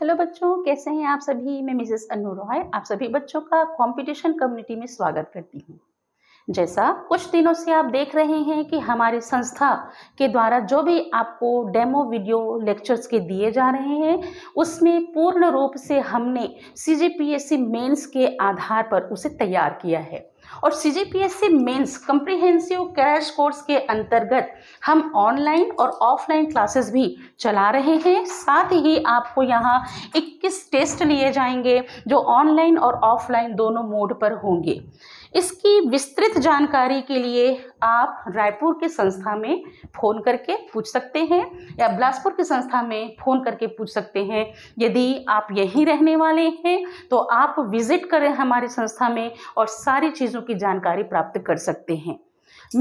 hello बच्चों कैसे हैं आप सभी मैं मिसेस अनु रॉय आप सभी बच्चों का कंपटीशन कम्युनिटी में स्वागत करती हूं जैसा कुछ दिनों से आप देख रहे हैं कि हमारे संस्था के द्वारा जो भी आपको डेमो वीडियो लेक्चर्स के दिए जा रहे हैं उसमें पूर्ण रूप से हमने सी जी मेंस के आधार पर उसे तैयार किया है और C G P S C mains comprehensive crash course के अंतर्गत हम ऑनलाइन और ऑफलाइन क्लासेस भी चला रहे हैं साथ ही आपको यहाँ 21 टेस्ट लिए जाएंगे जो ऑनलाइन और ऑफलाइन दोनों मोड पर होंगे इसकी विस्तृत जानकारी के लिए आप रायपुर के संस्था में फ़ोन करके पूछ सकते हैं या बिलासपुर के संस्था में फ़ोन करके पूछ सकते हैं यदि आप यहीं रहने वाले हैं तो आप विज़िट करें हमारी संस्था में और सारी चीज़ों की जानकारी प्राप्त कर सकते हैं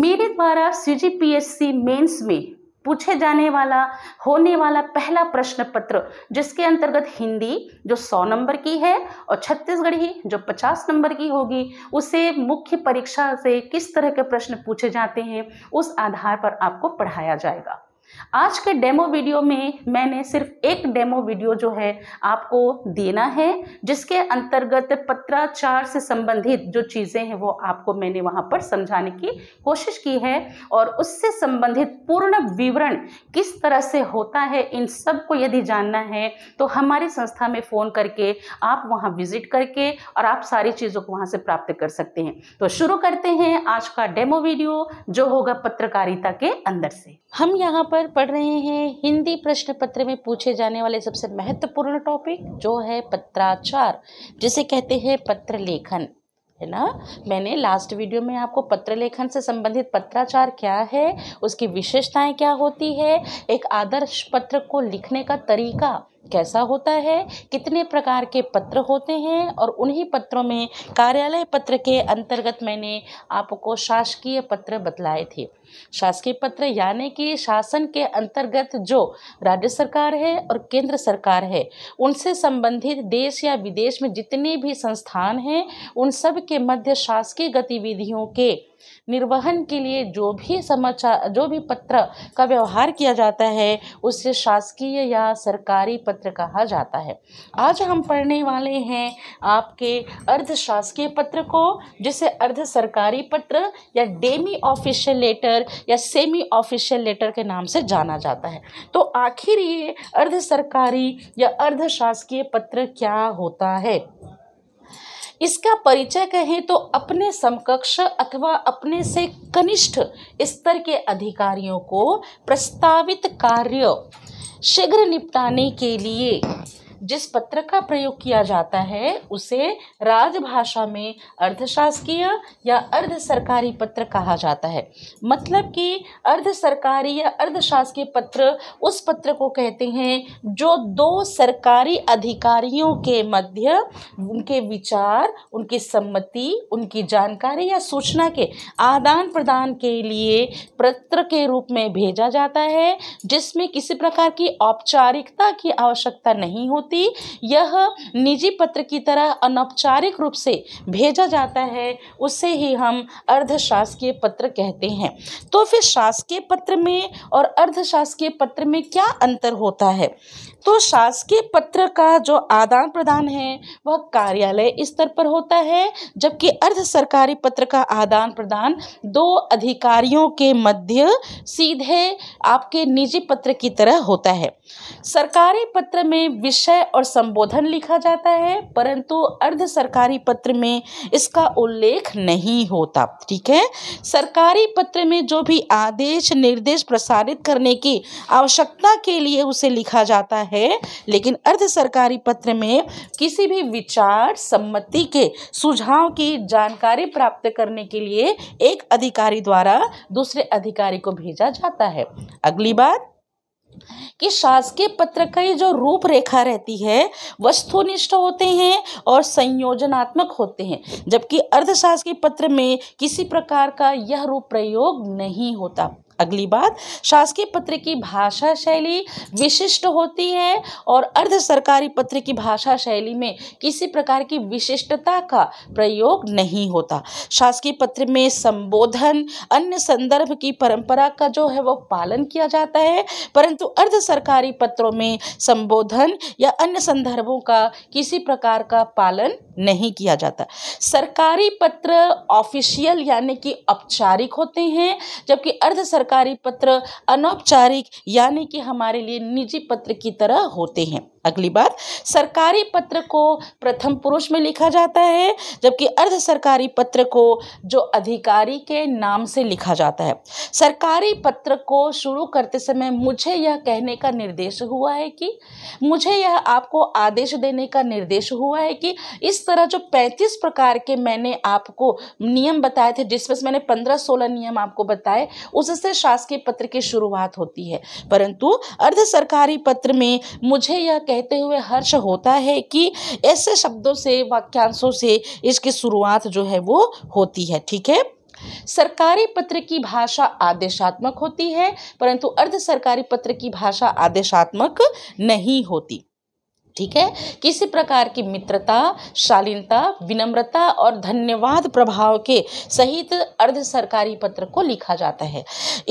मेरे द्वारा C G P S C mains में पूछे जाने वाला होने वाला पहला प्रश्न पत्र जिसके अंतर्गत हिंदी जो 100 नंबर की है और छत्तीसगढ़ी जो 50 नंबर की होगी उसे मुख्य परीक्षा से किस तरह के प्रश्न पूछे जाते हैं उस आधार पर आपको पढ़ाया जाएगा आज के डेमो वीडियो में मैंने सिर्फ एक डेमो वीडियो जो है आपको देना है जिसके अंतर्गत पत्राचार से संबंधित जो चीज़ें हैं वो आपको मैंने वहाँ पर समझाने की कोशिश की है और उससे संबंधित पूर्ण विवरण किस तरह से होता है इन सब को यदि जानना है तो हमारी संस्था में फ़ोन करके आप वहाँ विजिट करके और आप सारी चीज़ों को वहाँ से प्राप्त कर सकते हैं तो शुरू करते हैं आज का डेमो वीडियो जो होगा पत्रकारिता के अंदर से हम यहाँ पर पढ़ रहे हैं हिंदी प्रश्न पत्र में पूछे जाने वाले सबसे महत्वपूर्ण टॉपिक जो है पत्राचार जिसे कहते हैं पत्र लेखन है ना मैंने लास्ट वीडियो में आपको पत्र लेखन से संबंधित पत्राचार क्या है उसकी विशेषताएं क्या होती है एक आदर्श पत्र को लिखने का तरीका कैसा होता है कितने प्रकार के पत्र होते हैं और उन्हीं पत्रों में कार्यालय पत्र के अंतर्गत मैंने आपको शासकीय पत्र बतलाए थे शासकीय पत्र यानी कि शासन के अंतर्गत जो राज्य सरकार है और केंद्र सरकार है उनसे संबंधित देश या विदेश में जितने भी संस्थान हैं उन सब के मध्य शासकीय गतिविधियों के निर्वहन के लिए जो भी समाचार जो भी पत्र का व्यवहार किया जाता है उसे शासकीय या सरकारी पत्र कहा जाता है आज हम पढ़ने वाले हैं आपके अर्ध शासकीय पत्र को जिसे अर्ध सरकारी पत्र या डेमी ऑफिशियल लेटर या सेमी ऑफिशियल लेटर के नाम से जाना जाता है तो आखिर ये अर्ध सरकारी या अर्ध शासकीय पत्र क्या होता है इसका परिचय कहें तो अपने समकक्ष अथवा अपने से कनिष्ठ स्तर के अधिकारियों को प्रस्तावित कार्य शीघ्र निपटाने के लिए जिस पत्र का प्रयोग किया जाता है उसे राजभाषा में अर्धशासकीय या अर्ध सरकारी पत्र कहा जाता है मतलब कि अर्ध सरकारी या अर्ध शासकीय पत्र उस पत्र को कहते हैं जो दो सरकारी अधिकारियों के मध्य उनके विचार उनकी सम्मति उनकी जानकारी या सूचना के आदान प्रदान के लिए पत्र के रूप में भेजा जाता है जिसमें किसी प्रकार की औपचारिकता की आवश्यकता नहीं होती प्रति यह निजी पत्र की तरह अनौपचारिक रूप से भेजा जाता है उसे ही हम अर्धशासकीय पत्र कहते हैं तो फिर शासकीय पत्र में और अर्धशासकीय पत्र में क्या अंतर होता है तो शासकीय पत्र का जो आदान प्रदान है वह कार्यालय स्तर पर होता है जबकि अर्ध सरकारी पत्र का आदान प्रदान दो अधिकारियों के मध्य सीधे आपके निजी पत्र की तरह होता है सरकारी पत्र में विषय और संबोधन लिखा जाता है परंतु अर्ध सरकारी पत्र में इसका उल्लेख नहीं होता ठीक है सरकारी पत्र में जो भी आदेश निर्देश प्रसारित करने की आवश्यकता के लिए उसे लिखा जाता है है लेकिन अर्ध सरकारी पत्र में किसी भी विचार सम्मति के सुझाव की जानकारी प्राप्त करने के लिए एक अधिकारी द्वारा दूसरे अधिकारी को भेजा जाता है अगली बात कि शासकीय पत्र की जो रूपरेखा रहती है वस्तुनिष्ठ होते हैं और संयोजनात्मक होते हैं जबकि अर्धशासकीय पत्र में किसी प्रकार का यह रूप प्रयोग नहीं होता अगली बात शासकीय पत्र की भाषा शैली विशिष्ट होती है और अर्ध सरकारी पत्र की भाषा शैली में किसी प्रकार की विशिष्टता का प्रयोग नहीं होता शासकीय पत्र में संबोधन अन्य संदर्भ की परंपरा का जो है वो पालन किया जाता है परंतु अर्ध सरकारी पत्रों में संबोधन या अन्य संदर्भों का किसी प्रकार का पालन नहीं किया जाता सरकारी पत्र ऑफिशियल यानी कि औपचारिक होते हैं जबकि अर्ध सरकारी पत्र अनौपचारिक यानी कि हमारे लिए निजी पत्र की तरह होते हैं अगली बात सरकारी पत्र को प्रथम पुरुष में लिखा जाता है जबकि अर्ध सरकारी पत्र को जो अधिकारी के नाम से लिखा जाता है सरकारी पत्र को शुरू करते समय मुझे यह कहने का निर्देश हुआ है कि मुझे यह आपको आदेश देने का निर्देश हुआ है कि इस तरह जो पैंतीस प्रकार के मैंने आपको नियम बताए थे जिसमें से मैंने पंद्रह सोलह नियम आपको बताए उससे शासकीय पत्र की शुरुआत होती है परंतु अर्ध सरकारी पत्र में मुझे यह कहते हुए हर्ष होता है कि ऐसे शब्दों से वाक्यांशों से इसकी शुरुआत जो है वो होती है ठीक है सरकारी पत्र की भाषा आदेशात्मक होती है परंतु अर्ध सरकारी पत्र की भाषा आदेशात्मक नहीं होती ठीक है किसी प्रकार की मित्रता शालीनता विनम्रता और धन्यवाद प्रभाव के सहित अर्ध सरकारी पत्र को लिखा जाता है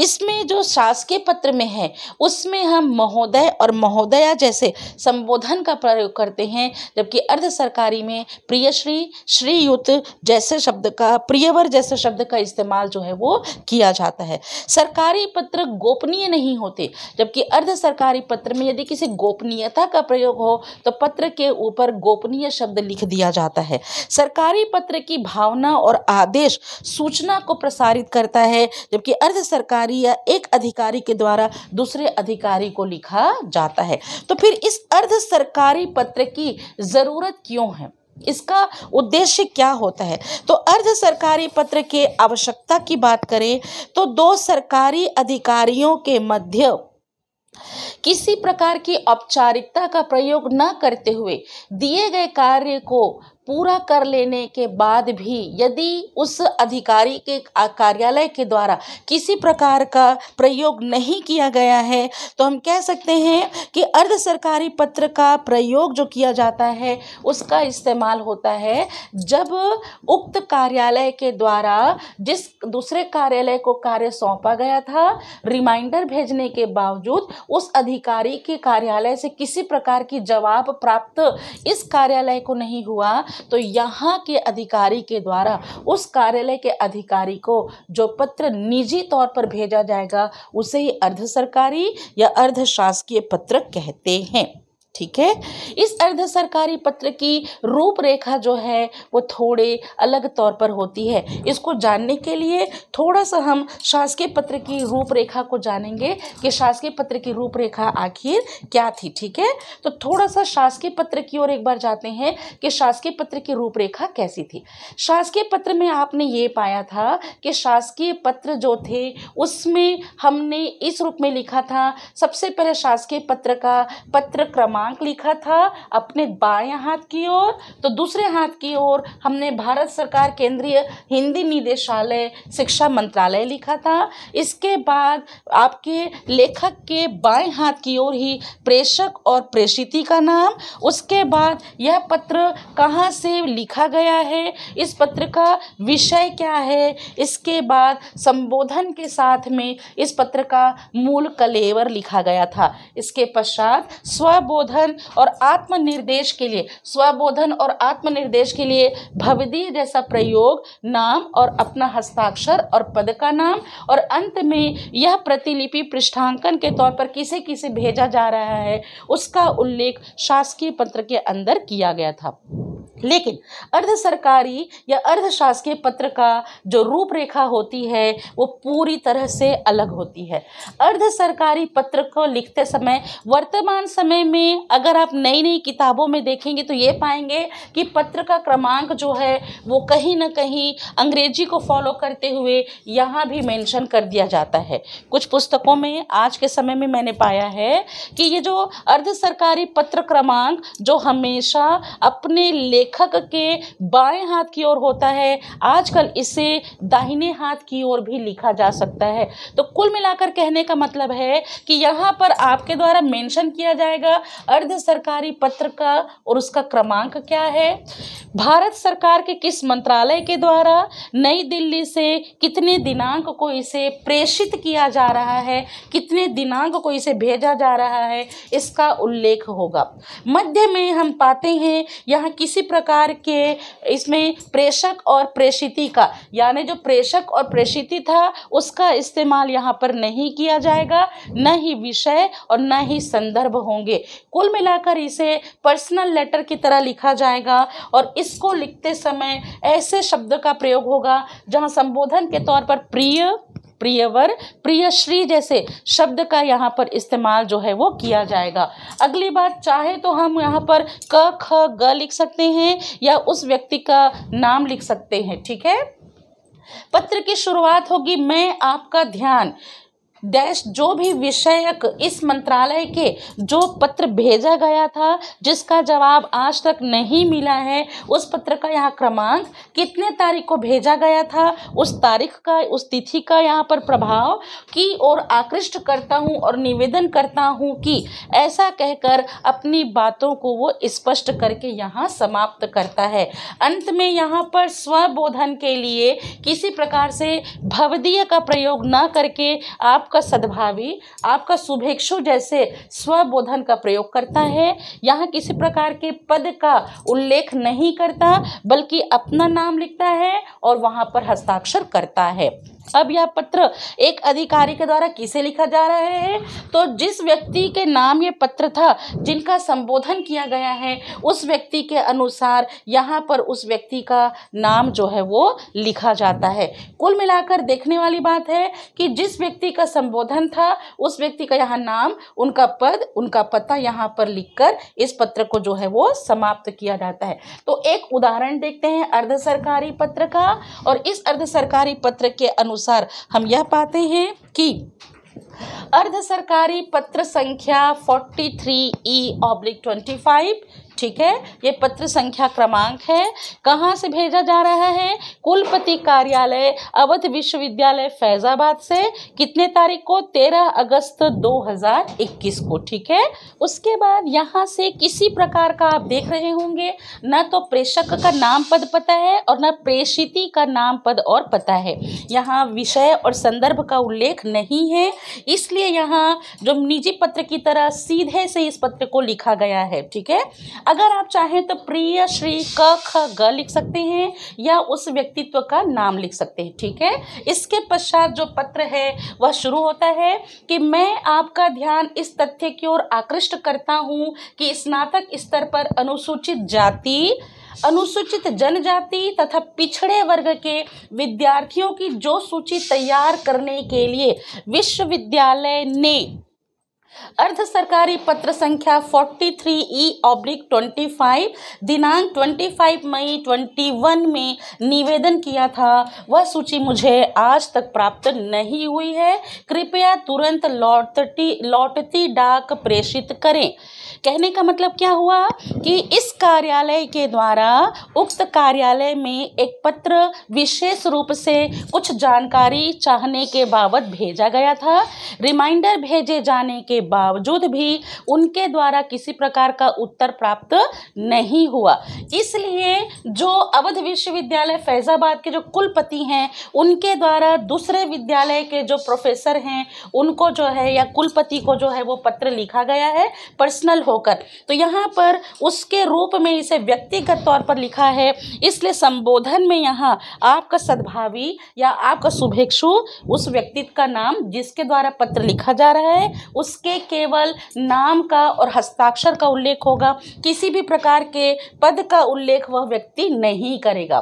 इसमें जो शासकीय पत्र में है उसमें हम महोदय और महोदया जैसे संबोधन का प्रयोग करते हैं जबकि अर्ध सरकारी में प्रियश्री श्रीयुत जैसे शब्द का प्रियवर जैसे शब्द का इस्तेमाल जो है वो किया जाता है सरकारी पत्र गोपनीय नहीं होते जबकि अर्ध सरकारी पत्र में यदि किसी गोपनीयता का प्रयोग हो तो पत्र के ऊपर गोपनीय शब्द लिख दिया जाता है सरकारी पत्र की भावना और आदेश सूचना को प्रसारित करता है जबकि अर्ध सरकारी या एक अधिकारी के द्वारा दूसरे अधिकारी को लिखा जाता है तो फिर इस अर्ध सरकारी पत्र की ज़रूरत क्यों है इसका उद्देश्य क्या होता है तो अर्ध सरकारी पत्र के आवश्यकता की बात करें तो दो सरकारी अधिकारियों के मध्य किसी प्रकार की औपचारिकता का प्रयोग न करते हुए दिए गए कार्य को पूरा कर लेने के बाद भी यदि उस अधिकारी के कार्यालय के द्वारा किसी प्रकार का प्रयोग नहीं किया गया है तो हम कह सकते हैं कि अर्ध सरकारी पत्र का प्रयोग जो किया जाता है उसका इस्तेमाल होता है जब उक्त कार्यालय के द्वारा जिस दूसरे कार्यालय को कार्य सौंपा गया था रिमाइंडर भेजने के बावजूद उस अधिकारी के कार्यालय से किसी प्रकार की जवाब प्राप्त इस कार्यालय को नहीं हुआ तो यहाँ के अधिकारी के द्वारा उस कार्यालय के अधिकारी को जो पत्र निजी तौर पर भेजा जाएगा उसे ही अर्ध सरकारी या अर्ध शासकीय पत्र कहते हैं ठीक है इस अर्ध सरकारी पत्र की रूपरेखा जो है वो थोड़े अलग तौर पर होती है इसको जानने के लिए थोड़ा सा हम शासकीय पत्र की रूपरेखा को जानेंगे कि शासकीय पत्र की रूपरेखा आखिर क्या थी ठीक है तो थोड़ा सा शासकीय पत्र की ओर एक बार जाते हैं कि शासकीय पत्र की रूपरेखा कैसी थी शासकीय पत्र में आपने ये पाया था कि शासकीय पत्र जो थे उसमें हमने इस रूप में लिखा था सबसे पहले शासकीय पत्र का पत्र क्रमांक क्रमांक लिखा था अपने बाएं हाथ की ओर तो दूसरे हाथ की ओर हमने भारत सरकार केंद्रीय हिंदी निदेशालय शिक्षा मंत्रालय लिखा था इसके बाद आपके लेखक के बाएं हाथ की ओर ही प्रेषक और प्रेषिति का नाम उसके बाद यह पत्र कहाँ से लिखा गया है इस पत्र का विषय क्या है इसके बाद संबोधन के साथ में इस पत्र का मूल कलेवर लिखा गया था इसके पश्चात स्वबोध स्वबोधन और आत्मनिर्देश के लिए स्वबोधन और आत्मनिर्देश के लिए भवदीय जैसा प्रयोग नाम और अपना हस्ताक्षर और पद का नाम और अंत में यह प्रतिलिपि पृष्ठांकन के तौर पर किसे किसे भेजा जा रहा है उसका उल्लेख शासकीय पत्र के अंदर किया गया था लेकिन अर्ध सरकारी या अर्ध शासकीय पत्र का जो रूपरेखा होती है वो पूरी तरह से अलग होती है अर्ध सरकारी पत्र को लिखते समय वर्तमान समय में अगर आप नई नई किताबों में देखेंगे तो ये पाएंगे कि पत्र का क्रमांक जो है वो कहीं ना कहीं अंग्रेजी को फॉलो करते हुए यहाँ भी मेंशन कर दिया जाता है कुछ पुस्तकों में आज के समय में मैंने पाया है कि ये जो अर्ध सरकारी पत्र क्रमांक जो हमेशा अपने लेख लेखक के बाएं हाथ की ओर होता है आजकल इसे दाहिने हाथ की ओर भी लिखा जा सकता है तो कुल मिलाकर कहने का मतलब है कि यहाँ पर आपके द्वारा मेंशन किया जाएगा अर्ध सरकारी पत्र का और उसका क्रमांक क्या है भारत सरकार के किस मंत्रालय के द्वारा नई दिल्ली से कितने दिनांक को इसे प्रेषित किया जा रहा है कितने दिनांक को इसे भेजा जा रहा है इसका उल्लेख होगा मध्य में हम पाते हैं यहाँ किसी प्रकार प्रकार के इसमें प्रेषक और प्रेषिति का यानी जो प्रेषक और प्रेषिति था उसका इस्तेमाल यहाँ पर नहीं किया जाएगा न ही विषय और न ही संदर्भ होंगे कुल मिलाकर इसे पर्सनल लेटर की तरह लिखा जाएगा और इसको लिखते समय ऐसे शब्द का प्रयोग होगा जहाँ संबोधन के तौर पर प्रिय प्रियवर प्रियश्री जैसे शब्द का यहाँ पर इस्तेमाल जो है वो किया जाएगा अगली बात चाहे तो हम यहाँ पर क ख ग लिख सकते हैं या उस व्यक्ति का नाम लिख सकते हैं ठीक है पत्र की शुरुआत होगी मैं आपका ध्यान डैश जो भी विषयक इस मंत्रालय के जो पत्र भेजा गया था जिसका जवाब आज तक नहीं मिला है उस पत्र का यहाँ क्रमांक कितने तारीख को भेजा गया था उस तारीख का उस तिथि का यहाँ पर प्रभाव की ओर आकृष्ट करता हूँ और निवेदन करता हूँ कि ऐसा कहकर अपनी बातों को वो स्पष्ट करके यहाँ समाप्त करता है अंत में यहाँ पर स्वबोधन के लिए किसी प्रकार से भवदीय का प्रयोग न करके आप आपका सद्भावी आपका शुभेक्षु जैसे स्वबोधन का प्रयोग करता है यहाँ किसी प्रकार के पद का उल्लेख नहीं करता बल्कि अपना नाम लिखता है और वहाँ पर हस्ताक्षर करता है अब यह पत्र एक अधिकारी के द्वारा किसे लिखा जा रहा है तो जिस व्यक्ति के नाम ये पत्र था जिनका संबोधन किया गया है उस व्यक्ति के अनुसार यहाँ पर उस व्यक्ति का नाम जो है वो लिखा जाता है कुल मिलाकर देखने वाली बात है कि जिस व्यक्ति का संबोधन था उस व्यक्ति का यहाँ नाम उनका पद उनका पता यहाँ पर कर इस पत्र को जो है वो समाप्त किया जाता है तो एक उदाहरण देखते हैं अर्ध सरकारी पत्र का और इस अर्ध सरकारी पत्र के अनु अनुसार हम यह पाते हैं कि अर्ध सरकारी पत्र संख्या 43 three E oblique twenty five ठीक है ये पत्र संख्या क्रमांक है कहाँ से भेजा जा रहा है कुलपति कार्यालय अवध विश्वविद्यालय फैजाबाद से कितने तारीख को 13 अगस्त 2021 को ठीक है उसके बाद यहाँ से किसी प्रकार का आप देख रहे होंगे ना तो प्रेषक का नाम पद पता है और ना प्रेषिति का नाम पद और पता है यहाँ विषय और संदर्भ का उल्लेख नहीं है इसलिए यहाँ जो निजी पत्र की तरह सीधे से इस पत्र को लिखा गया है ठीक है अगर आप चाहें तो प्रिय श्री क ख ग लिख सकते हैं या उस व्यक्तित्व का नाम लिख सकते हैं ठीक है इसके पश्चात जो पत्र है वह शुरू होता है कि मैं आपका ध्यान इस तथ्य की ओर आकृष्ट करता हूँ कि स्नातक स्तर पर अनुसूचित जाति अनुसूचित जनजाति तथा पिछड़े वर्ग के विद्यार्थियों की जो सूची तैयार करने के लिए विश्वविद्यालय ने अर्ध सरकारी पत्र संख्या 43 ई ऑब्लिक ट्वेंटी दिनांक 25 मई 21 में निवेदन किया था वह सूची मुझे आज तक प्राप्त नहीं हुई है कृपया तुरंत लौटती लौटती डाक प्रेषित करें कहने का मतलब क्या हुआ कि इस कार्यालय के द्वारा उक्त कार्यालय में एक पत्र विशेष रूप से कुछ जानकारी चाहने के बाबत भेजा गया था रिमाइंडर भेजे जाने के बावजूद भी उनके द्वारा किसी प्रकार का उत्तर प्राप्त नहीं हुआ इसलिए जो अवध विश्वविद्यालय फैजाबाद के जो कुलपति हैं उनके द्वारा दूसरे विद्यालय के जो प्रोफेसर हैं उनको जो है या कुलपति को जो है वो पत्र लिखा गया है पर्सनल हो होकर तो यहाँ पर उसके रूप में इसे व्यक्तिगत तौर पर लिखा है इसलिए संबोधन में यहाँ आपका सद्भावी या आपका शुभेक्षु उस व्यक्ति का नाम जिसके द्वारा पत्र लिखा जा रहा है उसके केवल नाम का और हस्ताक्षर का उल्लेख होगा किसी भी प्रकार के पद का उल्लेख वह व्यक्ति नहीं करेगा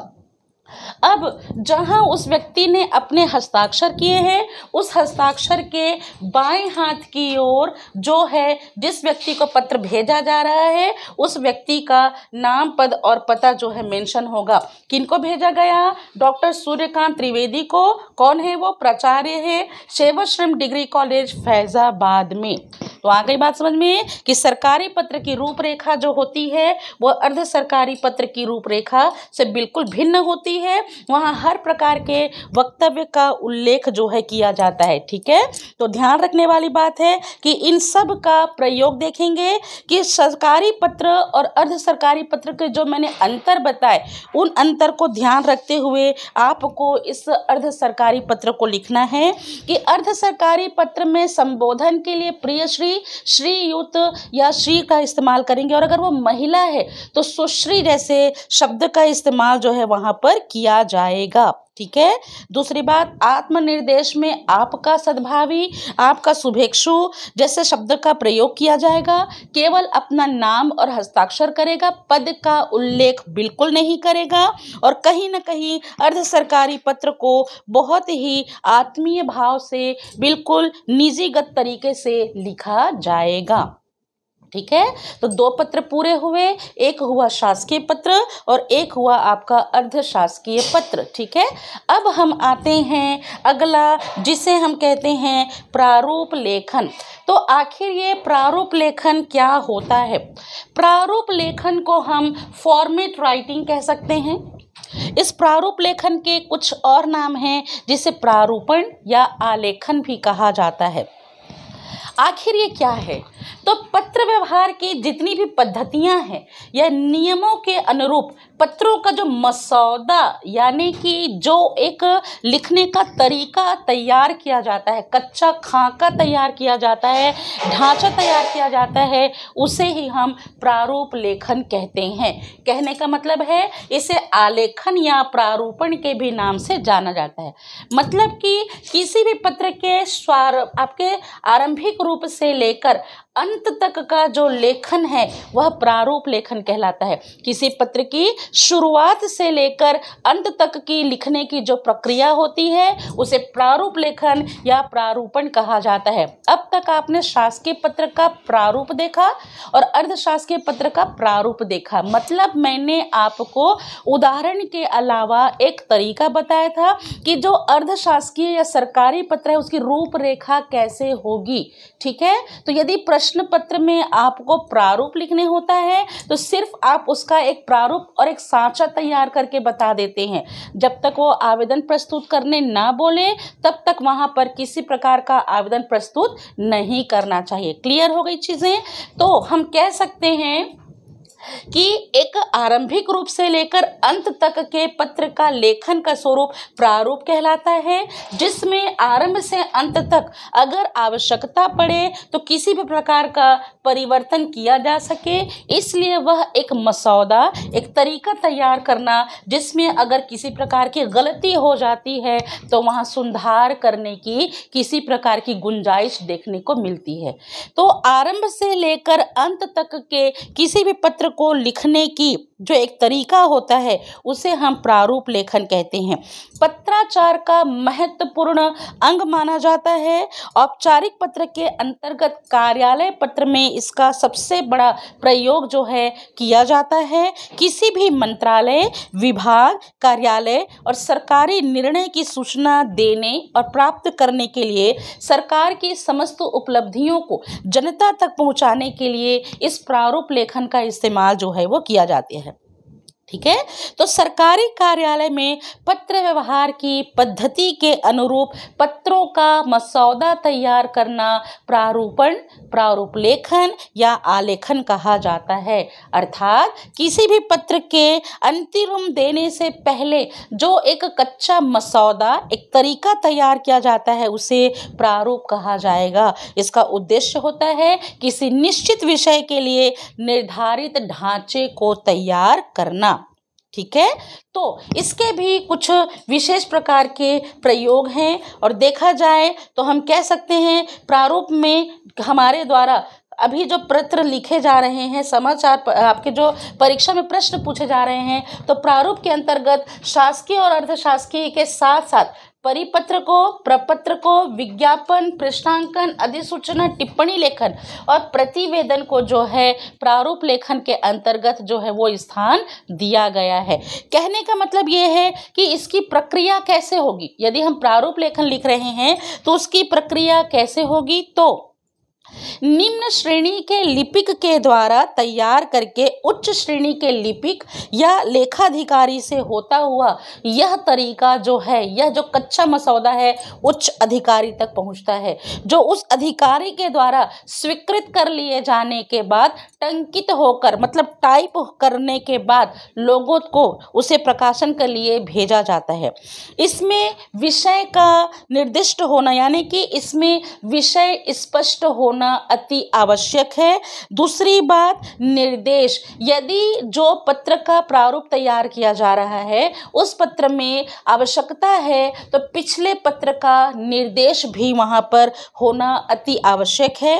अब जहां उस व्यक्ति ने अपने हस्ताक्षर किए हैं उस हस्ताक्षर के बाएं हाथ की ओर जो है जिस व्यक्ति को पत्र भेजा जा रहा है उस व्यक्ति का नाम पद और पता जो है मेंशन होगा किनको भेजा गया डॉक्टर सूर्यकांत त्रिवेदी को कौन है वो प्राचार्य है सेवाश्रम डिग्री कॉलेज फैजाबाद में तो आ गई बात समझ में कि सरकारी पत्र की रूपरेखा जो होती है वह अर्ध सरकारी पत्र की रूपरेखा से बिल्कुल भिन्न होती है है वहाँ हर प्रकार के वक्तव्य का उल्लेख जो है किया जाता है ठीक है तो ध्यान रखने वाली बात है कि इन सब का प्रयोग देखेंगे कि सरकारी पत्र और अर्ध सरकारी पत्र के जो मैंने अंतर बताए उन अंतर को ध्यान रखते हुए आपको इस अर्ध सरकारी पत्र को लिखना है कि अर्ध सरकारी पत्र में संबोधन के लिए प्रिय श्री श्रीयुत या श्री का इस्तेमाल करेंगे और अगर वो महिला है तो सुश्री जैसे शब्द का इस्तेमाल जो है वहां पर किया जाएगा ठीक है दूसरी बात आत्मनिर्देश में आपका सद्भावी आपका शुभेक्षु जैसे शब्द का प्रयोग किया जाएगा केवल अपना नाम और हस्ताक्षर करेगा पद का उल्लेख बिल्कुल नहीं करेगा और कहीं ना कहीं अर्ध सरकारी पत्र को बहुत ही आत्मीय भाव से बिल्कुल निजीगत तरीके से लिखा जाएगा ठीक है तो दो पत्र पूरे हुए एक हुआ शासकीय पत्र और एक हुआ आपका अर्ध शासकीय पत्र ठीक है अब हम आते हैं अगला जिसे हम कहते हैं प्रारूप लेखन तो आखिर ये प्रारूप लेखन क्या होता है प्रारूप लेखन को हम फॉर्मेट राइटिंग कह सकते हैं इस प्रारूप लेखन के कुछ और नाम हैं जिसे प्रारूपण या आलेखन भी कहा जाता है आखिर ये क्या है तो पत्र व्यवहार की जितनी भी पद्धतियां हैं या नियमों के अनुरूप पत्रों का जो मसौदा यानी कि जो एक लिखने का तरीका तैयार किया जाता है कच्चा खाका तैयार किया जाता है ढांचा तैयार किया जाता है उसे ही हम प्रारूप लेखन कहते हैं कहने का मतलब है इसे आलेखन या प्रारूपण के भी नाम से जाना जाता है मतलब कि किसी भी पत्र के स्वार आपके आरंभिक रूप से लेकर अंत तक का जो लेखन है वह प्रारूप लेखन कहलाता है किसी पत्र की शुरुआत से लेकर अंत तक की लिखने की जो प्रक्रिया होती है उसे प्रारूप लेखन या प्रारूपण कहा जाता है अब तक आपने शासकीय पत्र का प्रारूप देखा और अर्धशासकीय पत्र का प्रारूप देखा मतलब मैंने आपको उदाहरण के अलावा एक तरीका बताया था कि जो अर्धशासकीय या सरकारी पत्र है उसकी रूपरेखा कैसे होगी ठीक है तो यदि प्रश्न पत्र में आपको प्रारूप लिखने होता है तो सिर्फ आप उसका एक प्रारूप और एक सांचा तैयार करके बता देते हैं जब तक वो आवेदन प्रस्तुत करने ना बोले तब तक वहाँ पर किसी प्रकार का आवेदन प्रस्तुत नहीं करना चाहिए क्लियर हो गई चीज़ें तो हम कह सकते हैं कि एक आरंभिक रूप से लेकर अंत तक के पत्र का लेखन का स्वरूप प्रारूप कहलाता है जिसमें आरंभ से अंत तक अगर आवश्यकता पड़े तो किसी भी प्रकार का परिवर्तन किया जा सके इसलिए वह एक मसौदा एक तरीका तैयार करना जिसमें अगर किसी प्रकार की गलती हो जाती है तो वहाँ सुधार करने की किसी प्रकार की गुंजाइश देखने को मिलती है तो आरंभ से लेकर अंत तक के किसी भी पत्र को लिखने की जो एक तरीका होता है उसे हम प्रारूप लेखन कहते हैं पत्राचार का महत्वपूर्ण अंग माना जाता है औपचारिक पत्र के अंतर्गत कार्यालय पत्र में इसका सबसे बड़ा प्रयोग जो है किया जाता है किसी भी मंत्रालय विभाग कार्यालय और सरकारी निर्णय की सूचना देने और प्राप्त करने के लिए सरकार की समस्त उपलब्धियों को जनता तक पहुँचाने के लिए इस प्रारूप लेखन का इस्तेमाल जो है वो किया जाता है ठीक है तो सरकारी कार्यालय में पत्र व्यवहार की पद्धति के अनुरूप पत्रों का मसौदा तैयार करना प्रारूपण प्रारूप लेखन या आलेखन कहा जाता है अर्थात किसी भी पत्र के अंतिम देने से पहले जो एक कच्चा मसौदा एक तरीका तैयार किया जाता है उसे प्रारूप कहा जाएगा इसका उद्देश्य होता है किसी निश्चित विषय के लिए निर्धारित ढांचे को तैयार करना ठीक है तो इसके भी कुछ विशेष प्रकार के प्रयोग हैं और देखा जाए तो हम कह सकते हैं प्रारूप में हमारे द्वारा अभी जो पत्र लिखे जा रहे हैं समाचार आपके जो परीक्षा में प्रश्न पूछे जा रहे हैं तो प्रारूप के अंतर्गत शासकीय और अर्धशासकीय के साथ साथ परिपत्र को प्रपत्र को विज्ञापन पृष्ठांकन अधिसूचना टिप्पणी लेखन और प्रतिवेदन को जो है प्रारूप लेखन के अंतर्गत जो है वो स्थान दिया गया है कहने का मतलब ये है कि इसकी प्रक्रिया कैसे होगी यदि हम प्रारूप लेखन लिख रहे हैं तो उसकी प्रक्रिया कैसे होगी तो निम्न श्रेणी के लिपिक के द्वारा तैयार करके उच्च श्रेणी के लिपिक या लेखाधिकारी से होता हुआ यह तरीका जो है यह जो कच्चा मसौदा है उच्च अधिकारी तक पहुंचता है जो उस अधिकारी के द्वारा स्वीकृत कर लिए जाने के बाद टंकित होकर मतलब टाइप करने के बाद लोगों को उसे प्रकाशन के लिए भेजा जाता है इसमें विषय का निर्दिष्ट होना यानी कि इसमें विषय स्पष्ट होना अति आवश्यक है दूसरी बात निर्देश यदि जो पत्र का प्रारूप तैयार किया जा रहा है उस पत्र में आवश्यकता है तो पिछले पत्र का निर्देश भी वहाँ पर होना अति आवश्यक है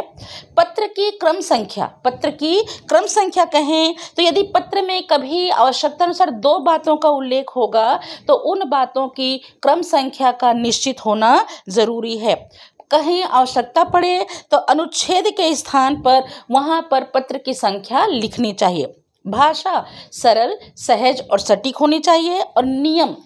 पत्र की क्रम संख्या पत्र की की क्रम संख्या कहें तो यदि पत्र में कभी आवश्यकता अनुसार दो बातों का उल्लेख होगा तो उन बातों की क्रम संख्या का निश्चित होना ज़रूरी है कहीं आवश्यकता पड़े तो अनुच्छेद के स्थान पर वहाँ पर पत्र की संख्या लिखनी चाहिए भाषा सरल सहज और सटीक होनी चाहिए और नियम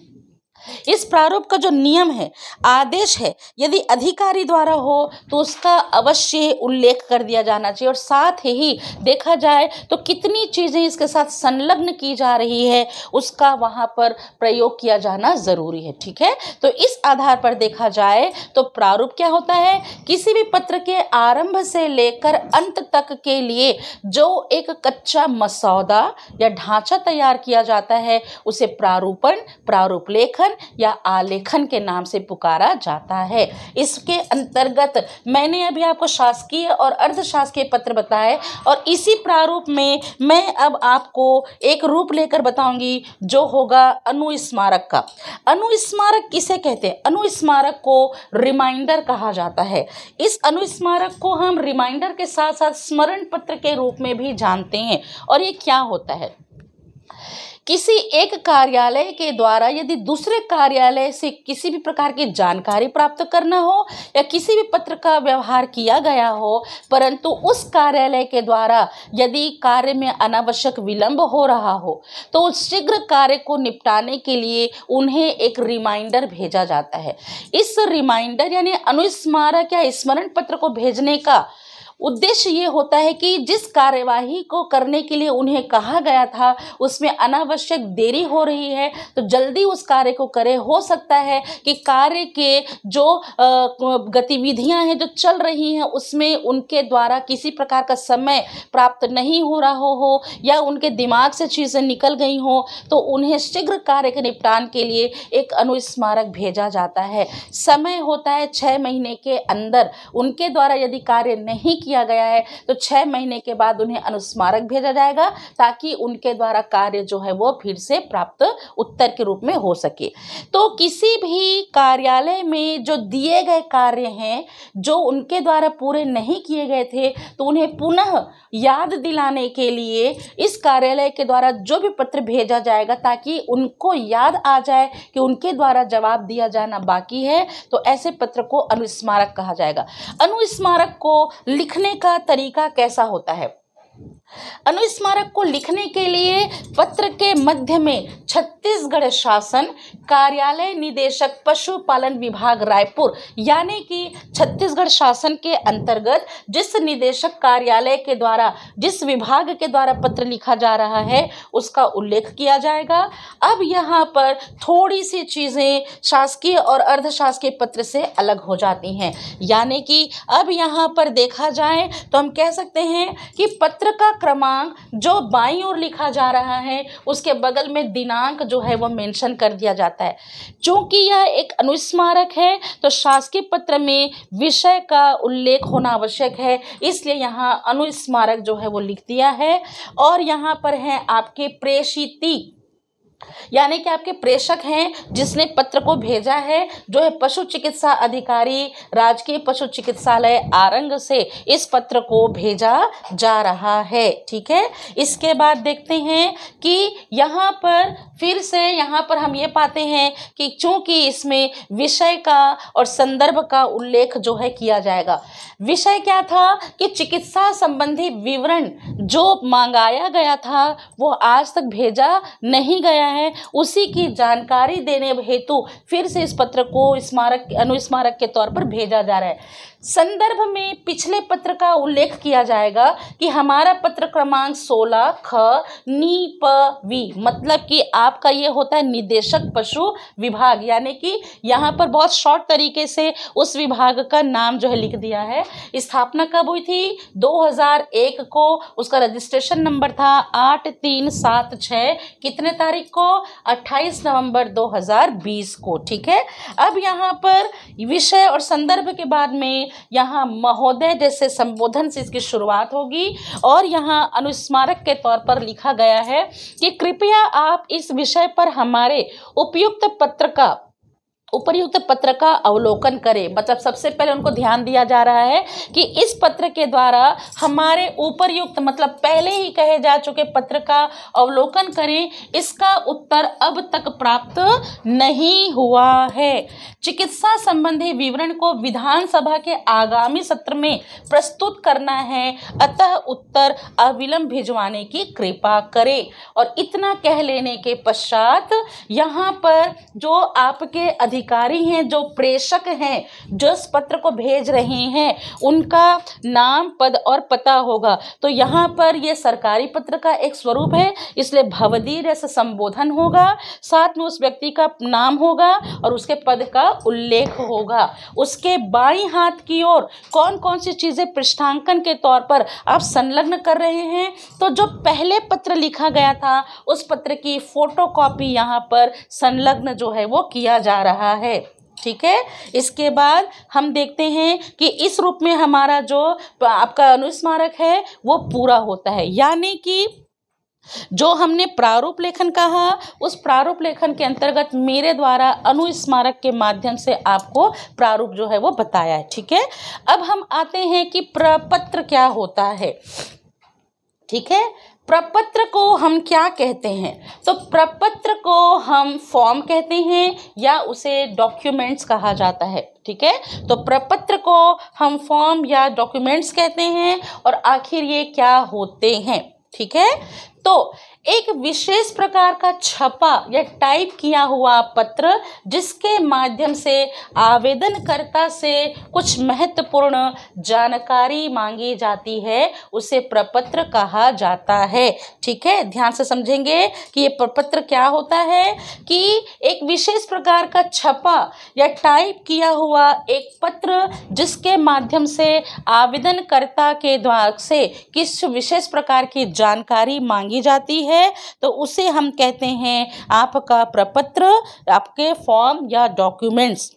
इस प्रारूप का जो नियम है आदेश है यदि अधिकारी द्वारा हो तो उसका अवश्य उल्लेख कर दिया जाना चाहिए और साथ ही देखा जाए तो कितनी चीज़ें इसके साथ संलग्न की जा रही है उसका वहाँ पर प्रयोग किया जाना ज़रूरी है ठीक है तो इस आधार पर देखा जाए तो प्रारूप क्या होता है किसी भी पत्र के आरंभ से लेकर अंत तक के लिए जो एक कच्चा मसौदा या ढांचा तैयार किया जाता है उसे प्रारूपण प्रारूप लेखन या आलेखन के नाम से पुकारा जाता है इसके अंतर्गत मैंने अभी आपको शासकीय और अर्धशासकीय पत्र बताए और इसी प्रारूप में मैं अब आपको एक रूप लेकर बताऊंगी जो होगा अनुस्मारक का अनुस्मारक किसे कहते हैं अनुस्मारक को रिमाइंडर कहा जाता है इस अनुस्मारक को हम रिमाइंडर के साथ साथ स्मरण पत्र के रूप में भी जानते हैं और ये क्या होता है किसी एक कार्यालय के द्वारा यदि दूसरे कार्यालय से किसी भी प्रकार की जानकारी प्राप्त करना हो या किसी भी पत्र का व्यवहार किया गया हो परंतु उस कार्यालय के द्वारा यदि कार्य में अनावश्यक विलंब हो रहा हो तो शीघ्र कार्य को निपटाने के लिए उन्हें एक रिमाइंडर भेजा जाता है इस रिमाइंडर यानी अनुस्मारक या स्मरण पत्र को भेजने का उद्देश्य ये होता है कि जिस कार्यवाही को करने के लिए उन्हें कहा गया था उसमें अनावश्यक देरी हो रही है तो जल्दी उस कार्य को करें हो सकता है कि कार्य के जो गतिविधियां हैं जो चल रही हैं उसमें उनके द्वारा किसी प्रकार का समय प्राप्त नहीं हो रहा हो या उनके दिमाग से चीज़ें निकल गई हों तो उन्हें शीघ्र कार्य के निपटान के लिए एक अनुस्मारक भेजा जाता है समय होता है छः महीने के अंदर उनके द्वारा यदि कार्य नहीं किया गया है तो छः महीने के बाद उन्हें अनुस्मारक भेजा जाएगा ताकि उनके द्वारा कार्य जो है वो फिर से प्राप्त उत्तर के रूप में हो सके तो किसी भी कार्यालय में जो दिए गए कार्य हैं जो उनके द्वारा पूरे नहीं किए गए थे तो उन्हें पुनः याद दिलाने के लिए इस कार्यालय के द्वारा जो भी पत्र भेजा जाएगा ताकि उनको याद आ जाए कि उनके द्वारा जवाब दिया जाना बाकी है तो ऐसे पत्र को अनुस्मारक कहा जाएगा अनुस्मारक को लिख सीखने का तरीका कैसा होता है अनुस्मारक को लिखने के लिए पत्र के मध्य में छत्तीसगढ़ शासन कार्यालय निदेशक पशुपालन विभाग रायपुर यानी कि छत्तीसगढ़ शासन के अंतर्गत जिस निदेशक कार्यालय के द्वारा जिस विभाग के द्वारा पत्र लिखा जा रहा है उसका उल्लेख किया जाएगा अब यहाँ पर थोड़ी सी चीज़ें शासकीय और अर्धशासकीय पत्र से अलग हो जाती हैं यानी कि अब यहाँ पर देखा जाए तो हम कह सकते हैं कि पत्र का क्रमांक जो बाई ओर लिखा जा रहा है उसके बगल में दिनांक जो है वह मेंशन कर दिया जाता है चूंकि यह एक अनुस्मारक है तो शासकीय पत्र में विषय का उल्लेख होना आवश्यक है इसलिए यहाँ अनुस्मारक जो है वो लिख दिया है और यहाँ पर है आपके प्रेषिति यानी कि आपके प्रेषक हैं जिसने पत्र को भेजा है जो है पशु चिकित्सा अधिकारी राजकीय पशु चिकित्सालय आरंग से इस पत्र को भेजा जा रहा है ठीक है इसके बाद देखते हैं कि यहाँ पर फिर से यहाँ पर हम ये पाते हैं कि चूंकि इसमें विषय का और संदर्भ का उल्लेख जो है किया जाएगा विषय क्या था कि चिकित्सा संबंधी विवरण जो मांगाया गया था वो आज तक भेजा नहीं गया है उसी की जानकारी देने हेतु फिर से इस पत्र को स्मारक अनुस्मारक के तौर पर भेजा जा रहा है संदर्भ में पिछले पत्र का उल्लेख किया जाएगा कि हमारा पत्र क्रमांक सोलह ख नी प वी मतलब कि आ आपका ये होता है निदेशक पशु विभाग यानी कि यहाँ पर बहुत शॉर्ट तरीके से उस विभाग का नाम जो है लिख दिया है स्थापना कब हुई थी 2001 को उसका रजिस्ट्रेशन नंबर था आठ तीन सात छः कितने तारीख को 28 नवंबर 2020 को ठीक है अब यहाँ पर विषय और संदर्भ के बाद में यहाँ महोदय जैसे संबोधन से इसकी शुरुआत होगी और यहाँ अनुस्मारक के तौर पर लिखा गया है कि कृपया आप इस विषय पर हमारे उपयुक्त पत्र का उपरयुक्त पत्र का अवलोकन करें मतलब सबसे पहले उनको ध्यान दिया जा रहा है कि इस पत्र के द्वारा हमारे उपरयुक्त मतलब पहले ही कहे जा चुके पत्र का अवलोकन करें इसका उत्तर अब तक प्राप्त नहीं हुआ है चिकित्सा संबंधी विवरण को विधानसभा के आगामी सत्र में प्रस्तुत करना है अतः उत्तर अविलंब भिजवाने की कृपा करें और इतना कह लेने के पश्चात यहाँ पर जो आपके अधिक अधिकारी हैं जो प्रेषक हैं जो इस पत्र को भेज रहे हैं उनका नाम पद और पता होगा तो यहाँ पर यह सरकारी पत्र का एक स्वरूप है इसलिए भवदीर ऐसा संबोधन होगा साथ में उस व्यक्ति का नाम होगा और उसके पद का उल्लेख होगा उसके बाई हाथ की ओर कौन कौन सी चीज़ें पृष्ठांकन के तौर पर आप संलग्न कर रहे हैं तो जो पहले पत्र लिखा गया था उस पत्र की फोटो कॉपी यहाँ पर संलग्न जो है वो किया जा रहा है ठीक है इसके बाद हम देखते हैं कि इस रूप में हमारा जो आपका अनुस्मारक है वो पूरा होता है यानी कि जो हमने प्रारूप लेखन कहा उस प्रारूप लेखन के अंतर्गत मेरे द्वारा अनुस्मारक के माध्यम से आपको प्रारूप जो है वो बताया है ठीक है अब हम आते हैं कि प्रपत्र क्या होता है ठीक है प्रपत्र को हम क्या कहते हैं तो प्रपत्र को हम फॉर्म कहते हैं या उसे डॉक्यूमेंट्स कहा जाता है ठीक है तो प्रपत्र को हम फॉर्म या डॉक्यूमेंट्स कहते हैं और आखिर ये क्या होते हैं ठीक है तो एक विशेष प्रकार का छपा या टाइप किया हुआ पत्र जिसके माध्यम से आवेदनकर्ता से कुछ महत्वपूर्ण जानकारी मांगी जाती है उसे प्रपत्र कहा जाता है ठीक है ध्यान से समझेंगे कि ये प्रपत्र क्या होता है कि एक विशेष प्रकार का छपा या टाइप किया हुआ एक पत्र जिसके माध्यम से आवेदनकर्ता के द्वारा से किस विशेष प्रकार की जानकारी मांगी जाती है है तो उसे हम कहते हैं आपका प्रपत्र आपके फॉर्म या डॉक्यूमेंट्स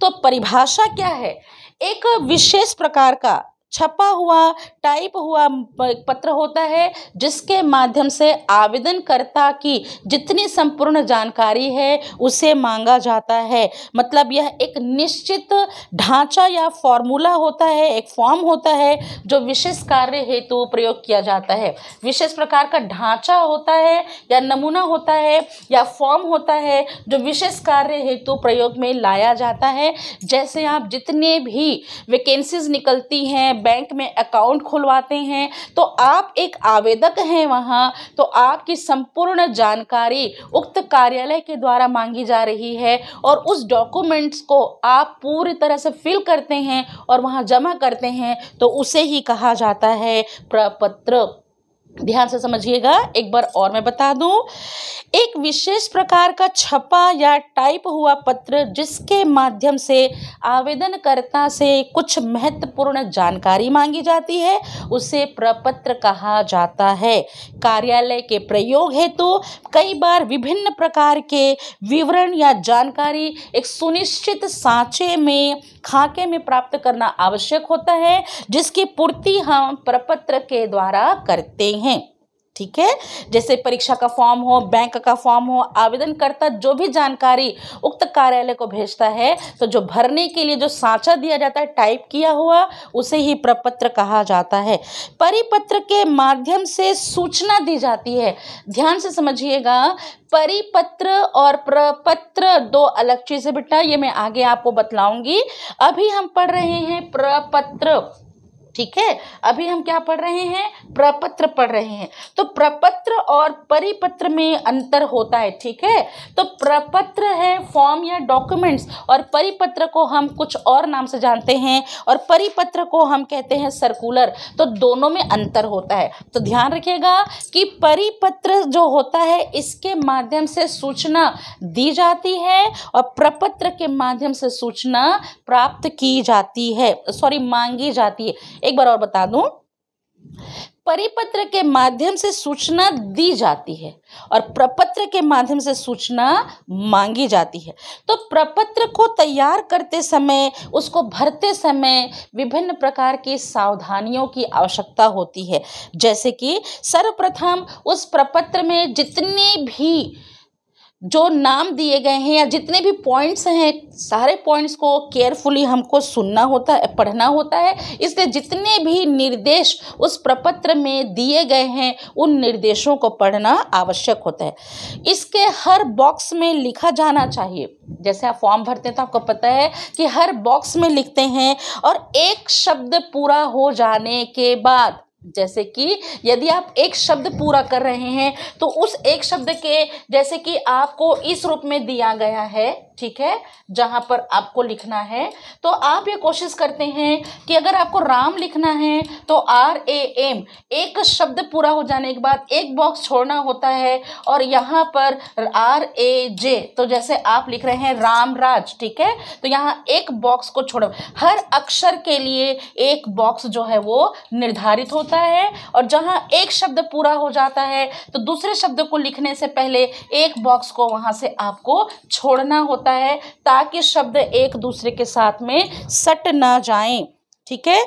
तो परिभाषा क्या है एक विशेष प्रकार का छपा हुआ टाइप हुआ पत्र होता है जिसके माध्यम से आवेदनकर्ता की जितनी संपूर्ण जानकारी है उसे मांगा जाता है मतलब यह एक निश्चित ढांचा या फॉर्मूला होता है एक फॉर्म होता है जो विशेष कार्य हेतु प्रयोग किया जाता है विशेष प्रकार का ढांचा होता है या नमूना होता है या फॉर्म होता है जो विशेष कार्य हेतु प्रयोग में लाया जाता है जैसे आप जितने भी वैकेंसीज निकलती हैं बैंक में अकाउंट खुलवाते हैं तो आप एक आवेदक हैं वहाँ तो आपकी संपूर्ण जानकारी उक्त कार्यालय के द्वारा मांगी जा रही है और उस डॉक्यूमेंट्स को आप पूरी तरह से फिल करते हैं और वहाँ जमा करते हैं तो उसे ही कहा जाता है प्रपत्र ध्यान से समझिएगा एक बार और मैं बता दूं एक विशेष प्रकार का छपा या टाइप हुआ पत्र जिसके माध्यम से आवेदनकर्ता से कुछ महत्वपूर्ण जानकारी मांगी जाती है उसे प्रपत्र कहा जाता है कार्यालय के प्रयोग हेतु तो कई बार विभिन्न प्रकार के विवरण या जानकारी एक सुनिश्चित सांचे में खाके में प्राप्त करना आवश्यक होता है जिसकी पूर्ति हम प्रपत्र के द्वारा करते हैं हैं ठीक है जैसे परीक्षा का फॉर्म हो बैंक का फॉर्म हो आवेदनकर्ता जो भी जानकारी उक्त कार्यालय को भेजता है तो जो भरने के लिए जो सांचा दिया जाता है टाइप किया हुआ उसे ही प्रपत्र कहा जाता है परिपत्र के माध्यम से सूचना दी जाती है ध्यान से समझिएगा परिपत्र और प्रपत्र दो अलग चीज़ें बेटा ये मैं आगे आपको बतलाऊँगी अभी हम पढ़ रहे हैं प्रपत्र ठीक है अभी हम क्या पढ़ रहे हैं प्रपत्र पढ़ रहे हैं तो प्रपत्र और परिपत्र में अंतर होता है ठीक है तो प्रपत्र है फॉर्म या डॉक्यूमेंट्स और परिपत्र को हम कुछ और नाम से जानते हैं और परिपत्र को हम कहते हैं सर्कुलर तो दोनों में अंतर होता है तो ध्यान रखिएगा कि परिपत्र जो होता है इसके माध्यम से सूचना दी जाती है और प्रपत्र के माध्यम से सूचना प्राप्त की जाती है सॉरी मांगी जाती है एक बार और बता दूं परिपत्र के माध्यम से सूचना दी जाती है और प्रपत्र के माध्यम से सूचना मांगी जाती है तो प्रपत्र को तैयार करते समय उसको भरते समय विभिन्न प्रकार की सावधानियों की आवश्यकता होती है जैसे कि सर्वप्रथम उस प्रपत्र में जितने भी जो नाम दिए गए हैं या जितने भी पॉइंट्स हैं सारे पॉइंट्स को केयरफुली हमको सुनना होता है पढ़ना होता है इसलिए जितने भी निर्देश उस प्रपत्र में दिए गए हैं उन निर्देशों को पढ़ना आवश्यक होता है इसके हर बॉक्स में लिखा जाना चाहिए जैसे आप फॉर्म भरते हैं तो आपको पता है कि हर बॉक्स में लिखते हैं और एक शब्द पूरा हो जाने के बाद जैसे कि यदि आप एक शब्द पूरा कर रहे हैं तो उस एक शब्द के जैसे कि आपको इस रूप में दिया गया है ठीक है जहाँ पर आपको लिखना है तो आप ये कोशिश करते हैं कि अगर आपको राम लिखना है तो आर ए एम एक शब्द पूरा हो जाने के बाद एक बॉक्स छोड़ना होता है और यहाँ पर आर ए जे तो जैसे आप लिख रहे हैं राम राज ठीक है तो यहाँ एक बॉक्स को छोड़ो हर अक्षर के लिए एक बॉक्स जो है वो निर्धारित होता है और जहाँ एक शब्द पूरा हो जाता है तो दूसरे शब्द को लिखने से पहले एक बॉक्स को वहाँ से आपको छोड़ना होता होता है ताकि शब्द एक दूसरे के साथ में सट ना जाएं ठीक है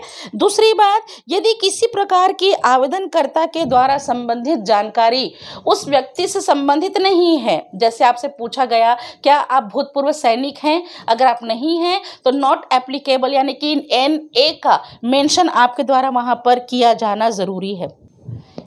दूसरी बात यदि किसी प्रकार की आवेदनकर्ता के द्वारा संबंधित जानकारी उस व्यक्ति से संबंधित नहीं है जैसे आपसे पूछा गया क्या आप भूतपूर्व सैनिक हैं अगर आप नहीं हैं तो नॉट एप्लीकेबल यानी कि एन ए का मेंशन आपके द्वारा वहां पर किया जाना ज़रूरी है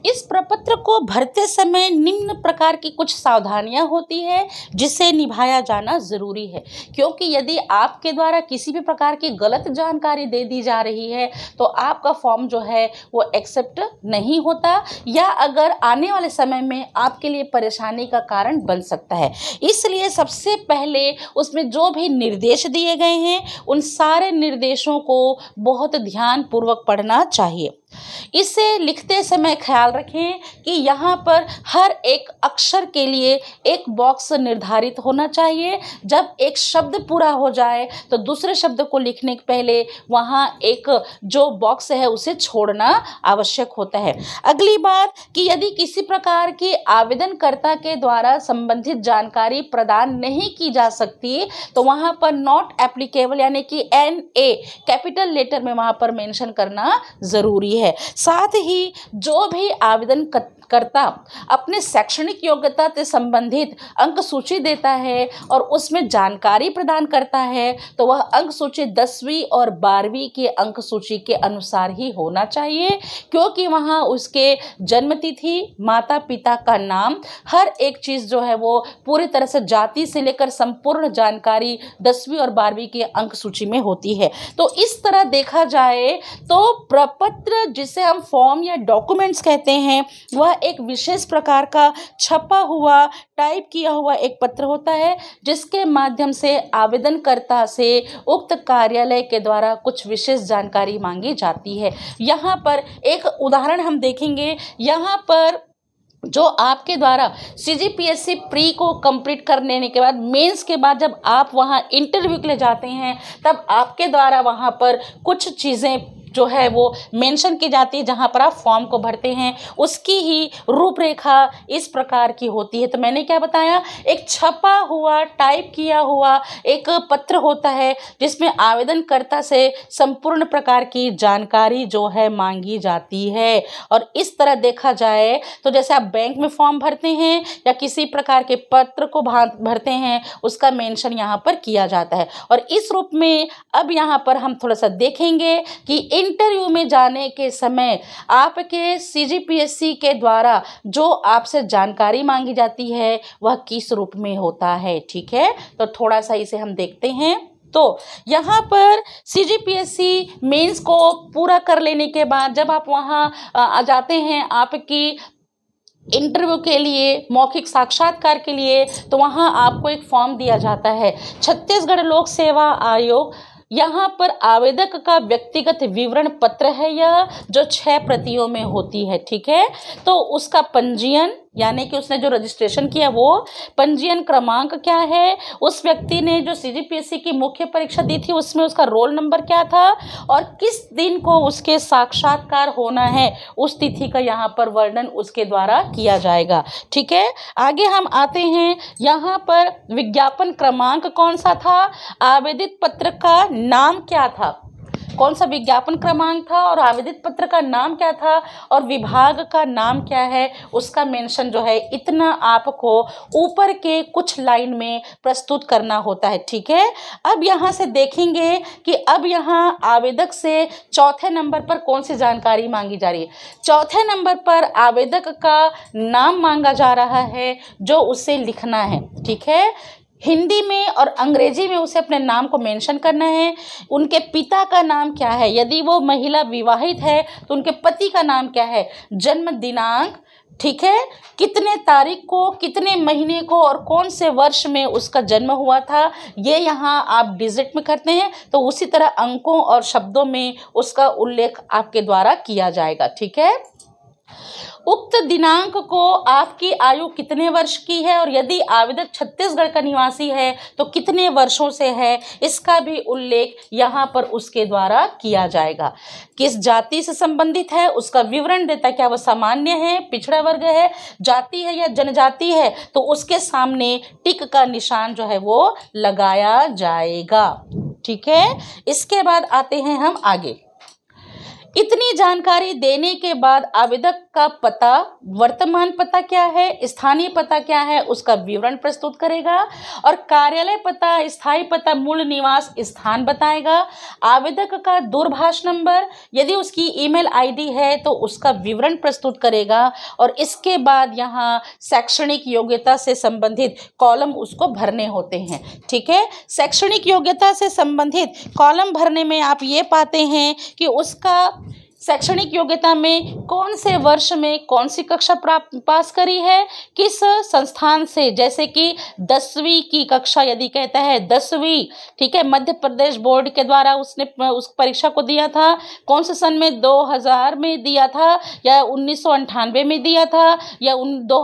इस प्रपत्र को भरते समय निम्न प्रकार की कुछ सावधानियां होती है जिसे निभाया जाना ज़रूरी है क्योंकि यदि आपके द्वारा किसी भी प्रकार की गलत जानकारी दे दी जा रही है तो आपका फॉर्म जो है वो एक्सेप्ट नहीं होता या अगर आने वाले समय में आपके लिए परेशानी का कारण बन सकता है इसलिए सबसे पहले उसमें जो भी निर्देश दिए गए हैं उन सारे निर्देशों को बहुत ध्यानपूर्वक पढ़ना चाहिए इसे लिखते समय ख्याल रखें कि यहाँ पर हर एक अक्षर के लिए एक बॉक्स निर्धारित होना चाहिए जब एक शब्द पूरा हो जाए तो दूसरे शब्द को लिखने के पहले वहाँ एक जो बॉक्स है उसे छोड़ना आवश्यक होता है अगली बात कि यदि किसी प्रकार की आवेदनकर्ता के द्वारा संबंधित जानकारी प्रदान नहीं की जा सकती तो वहाँ पर नॉट एप्लीकेबल यानी कि एन ए कैपिटल लेटर में वहाँ पर मैंशन करना ज़रूरी है है साथ ही जो भी आवेदन करता अपनी शैक्षणिक योग्यता से संबंधित अंक सूची देता है और उसमें जानकारी प्रदान करता है तो वह अंक सूची दसवीं और बारहवीं के अंक सूची के अनुसार ही होना चाहिए क्योंकि वहाँ उसके जन्मतिथि माता पिता का नाम हर एक चीज़ जो है वो पूरी तरह से जाति से लेकर संपूर्ण जानकारी दसवीं और बारहवीं के अंक सूची में होती है तो इस तरह देखा जाए तो प्रपत्र जिसे हम फॉर्म या डॉक्यूमेंट्स कहते हैं वह एक विशेष प्रकार का छपा हुआ टाइप किया हुआ एक पत्र होता है जिसके माध्यम से आवेदनकर्ता से उक्त कार्यालय के द्वारा कुछ विशेष जानकारी मांगी जाती है यहाँ पर एक उदाहरण हम देखेंगे यहाँ पर जो आपके द्वारा C G P S C pre को कंप्लीट कर लेने के बाद मेंस के बाद जब आप वहाँ इंटरव्यू के लिए जाते हैं तब आपके द्वारा वहाँ पर कुछ चीज़ें जो है वो मेंशन की जाती है जहाँ पर आप फॉर्म को भरते हैं उसकी ही रूपरेखा इस प्रकार की होती है तो मैंने क्या बताया एक छपा हुआ टाइप किया हुआ एक पत्र होता है जिसमें आवेदनकर्ता से संपूर्ण प्रकार की जानकारी जो है मांगी जाती है और इस तरह देखा जाए तो जैसे आप बैंक में फॉर्म भरते हैं या किसी प्रकार के पत्र को भरते हैं उसका मेंशन यहाँ पर किया जाता है और इस रूप में अब यहाँ पर हम थोड़ा सा देखेंगे कि इंटरव्यू में जाने के समय आपके सीजीपीएससी के द्वारा जो आपसे जानकारी मांगी जाती है वह किस रूप में होता है ठीक है तो थोड़ा सा इसे हम देखते हैं तो यहाँ पर C G P S C mains को पूरा कर लेने के बाद जब आप वहाँ आ जाते हैं आपकी इंटरव्यू के लिए मौखिक साक्षात्कार के लिए तो वहाँ आपको एक फॉर्म दिया जाता है छत्तीसगढ़ लोक सेवा आयोग यहाँ पर आवेदक का व्यक्तिगत विवरण पत्र है यह जो छः प्रतियों में होती है ठीक है तो उसका पंजीयन यानी कि उसने जो रजिस्ट्रेशन किया वो पंजीयन क्रमांक क्या है उस व्यक्ति ने जो सीजीपीएससी की मुख्य परीक्षा दी थी उसमें उसका रोल नंबर क्या था और किस दिन को उसके साक्षात्कार होना है उस तिथि का यहाँ पर वर्णन उसके द्वारा किया जाएगा ठीक है आगे हम आते हैं यहाँ पर विज्ञापन क्रमांक कौन सा था आवेदित पत्र का नाम क्या था कौन सा विज्ञापन क्रमांक था और आवेदित पत्र का नाम क्या था और विभाग का नाम क्या है उसका मेंशन जो है इतना आपको ऊपर के कुछ लाइन में प्रस्तुत करना होता है ठीक है अब यहाँ से देखेंगे कि अब यहाँ आवेदक से चौथे नंबर पर कौन सी जानकारी मांगी जा रही है चौथे नंबर पर आवेदक का नाम मांगा जा रहा है जो उसे लिखना है ठीक है हिंदी में और अंग्रेजी में उसे अपने नाम को मेंशन करना है उनके पिता का नाम क्या है यदि वो महिला विवाहित है तो उनके पति का नाम क्या है जन्म दिनांक ठीक है कितने तारीख को कितने महीने को और कौन से वर्ष में उसका जन्म हुआ था ये यहाँ आप डिजिट में करते हैं तो उसी तरह अंकों और शब्दों में उसका उल्लेख आपके द्वारा किया जाएगा ठीक है उक्त दिनांक को आपकी आयु कितने वर्ष की है और यदि आवेदक छत्तीसगढ़ का निवासी है तो कितने वर्षों से है इसका भी उल्लेख यहाँ पर उसके द्वारा किया जाएगा किस जाति से संबंधित है उसका विवरण देता क्या वह सामान्य है पिछड़ा वर्ग है जाति है या जनजाति है तो उसके सामने टिक का निशान जो है वो लगाया जाएगा ठीक है इसके बाद आते हैं हम आगे इतनी जानकारी देने के बाद आवेदक का पता वर्तमान पता क्या है स्थानीय पता क्या है उसका विवरण प्रस्तुत करेगा और कार्यालय पता स्थायी पता मूल निवास स्थान बताएगा आवेदक का दूरभाष नंबर यदि उसकी ईमेल आईडी है तो उसका विवरण प्रस्तुत करेगा और इसके बाद यहाँ शैक्षणिक योग्यता से संबंधित कॉलम उसको भरने होते हैं ठीक है शैक्षणिक योग्यता से संबंधित कॉलम भरने में आप ये पाते हैं कि उसका शैक्षणिक योग्यता में कौन से वर्ष में कौन सी कक्षा प्राप्त पास करी है किस संस्थान से जैसे कि दसवीं की कक्षा यदि कहता है दसवीं ठीक है मध्य प्रदेश बोर्ड के द्वारा उसने उस परीक्षा को दिया था कौन से सन में 2000 में दिया था या उन्नीस में दिया था या उन दो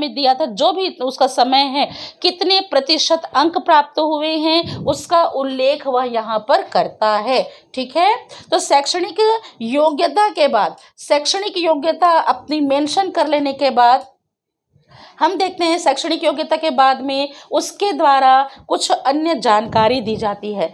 में दिया था जो भी उसका समय है कितने प्रतिशत अंक प्राप्त हुए हैं उसका उल्लेख वह यहाँ पर करता है ठीक है तो शैक्षणिक योग्यता के बाद शैक्षणिक योग्यता अपनी मेंशन कर लेने के बाद हम देखते हैं शैक्षणिक योग्यता के बाद में उसके द्वारा कुछ अन्य जानकारी दी जाती है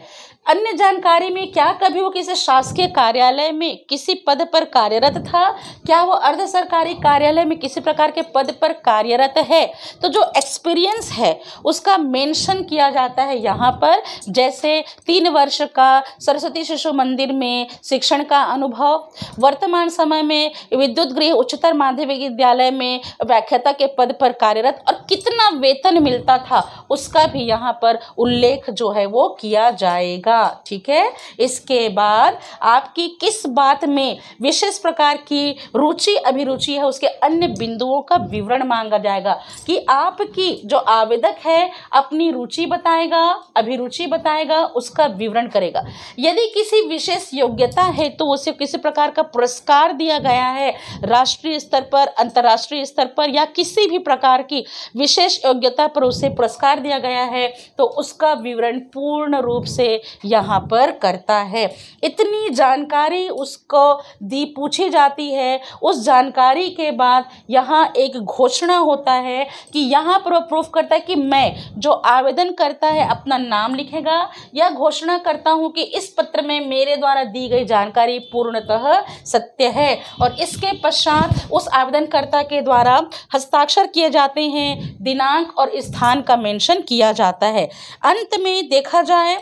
अन्य जानकारी में क्या कभी वो किसी शासकीय कार्यालय में किसी पद पर कार्यरत था क्या वो अर्ध सरकारी कार्यालय में किसी प्रकार के पद पर कार्यरत है तो जो एक्सपीरियंस है उसका मेंशन किया जाता है यहाँ पर जैसे तीन वर्ष का सरस्वती शिशु मंदिर में शिक्षण का अनुभव वर्तमान समय में विद्युत गृह उच्चतर माध्यमिक विद्यालय में व्याख्याता के पद पर कार्यरत और कितना वेतन मिलता था उसका भी यहाँ पर उल्लेख जो है वो किया जाएगा जाएगा ठीक है इसके बाद आपकी किस बात में विशेष प्रकार की रुचि अभिरुचि है उसके अन्य बिंदुओं का विवरण मांगा जाएगा कि आपकी जो आवेदक है अपनी रुचि बताएगा अभिरुचि बताएगा उसका विवरण करेगा यदि किसी विशेष योग्यता है तो उसे किसी प्रकार का पुरस्कार दिया गया है राष्ट्रीय स्तर पर अंतर्राष्ट्रीय स्तर पर या किसी भी प्रकार की विशेष योग्यता पर उसे पुरस्कार दिया गया है तो उसका विवरण पूर्ण रूप से यहाँ पर करता है इतनी जानकारी उसको दी पूछी जाती है उस जानकारी के बाद यहाँ एक घोषणा होता है कि यहाँ पर प्रूफ करता है कि मैं जो आवेदन करता है अपना नाम लिखेगा या घोषणा करता हूँ कि इस पत्र में मेरे द्वारा दी गई जानकारी पूर्णतः सत्य है और इसके पश्चात उस आवेदनकर्ता के द्वारा हस्ताक्षर किए जाते हैं दिनांक और स्थान का मेंशन किया जाता है अंत में देखा जाए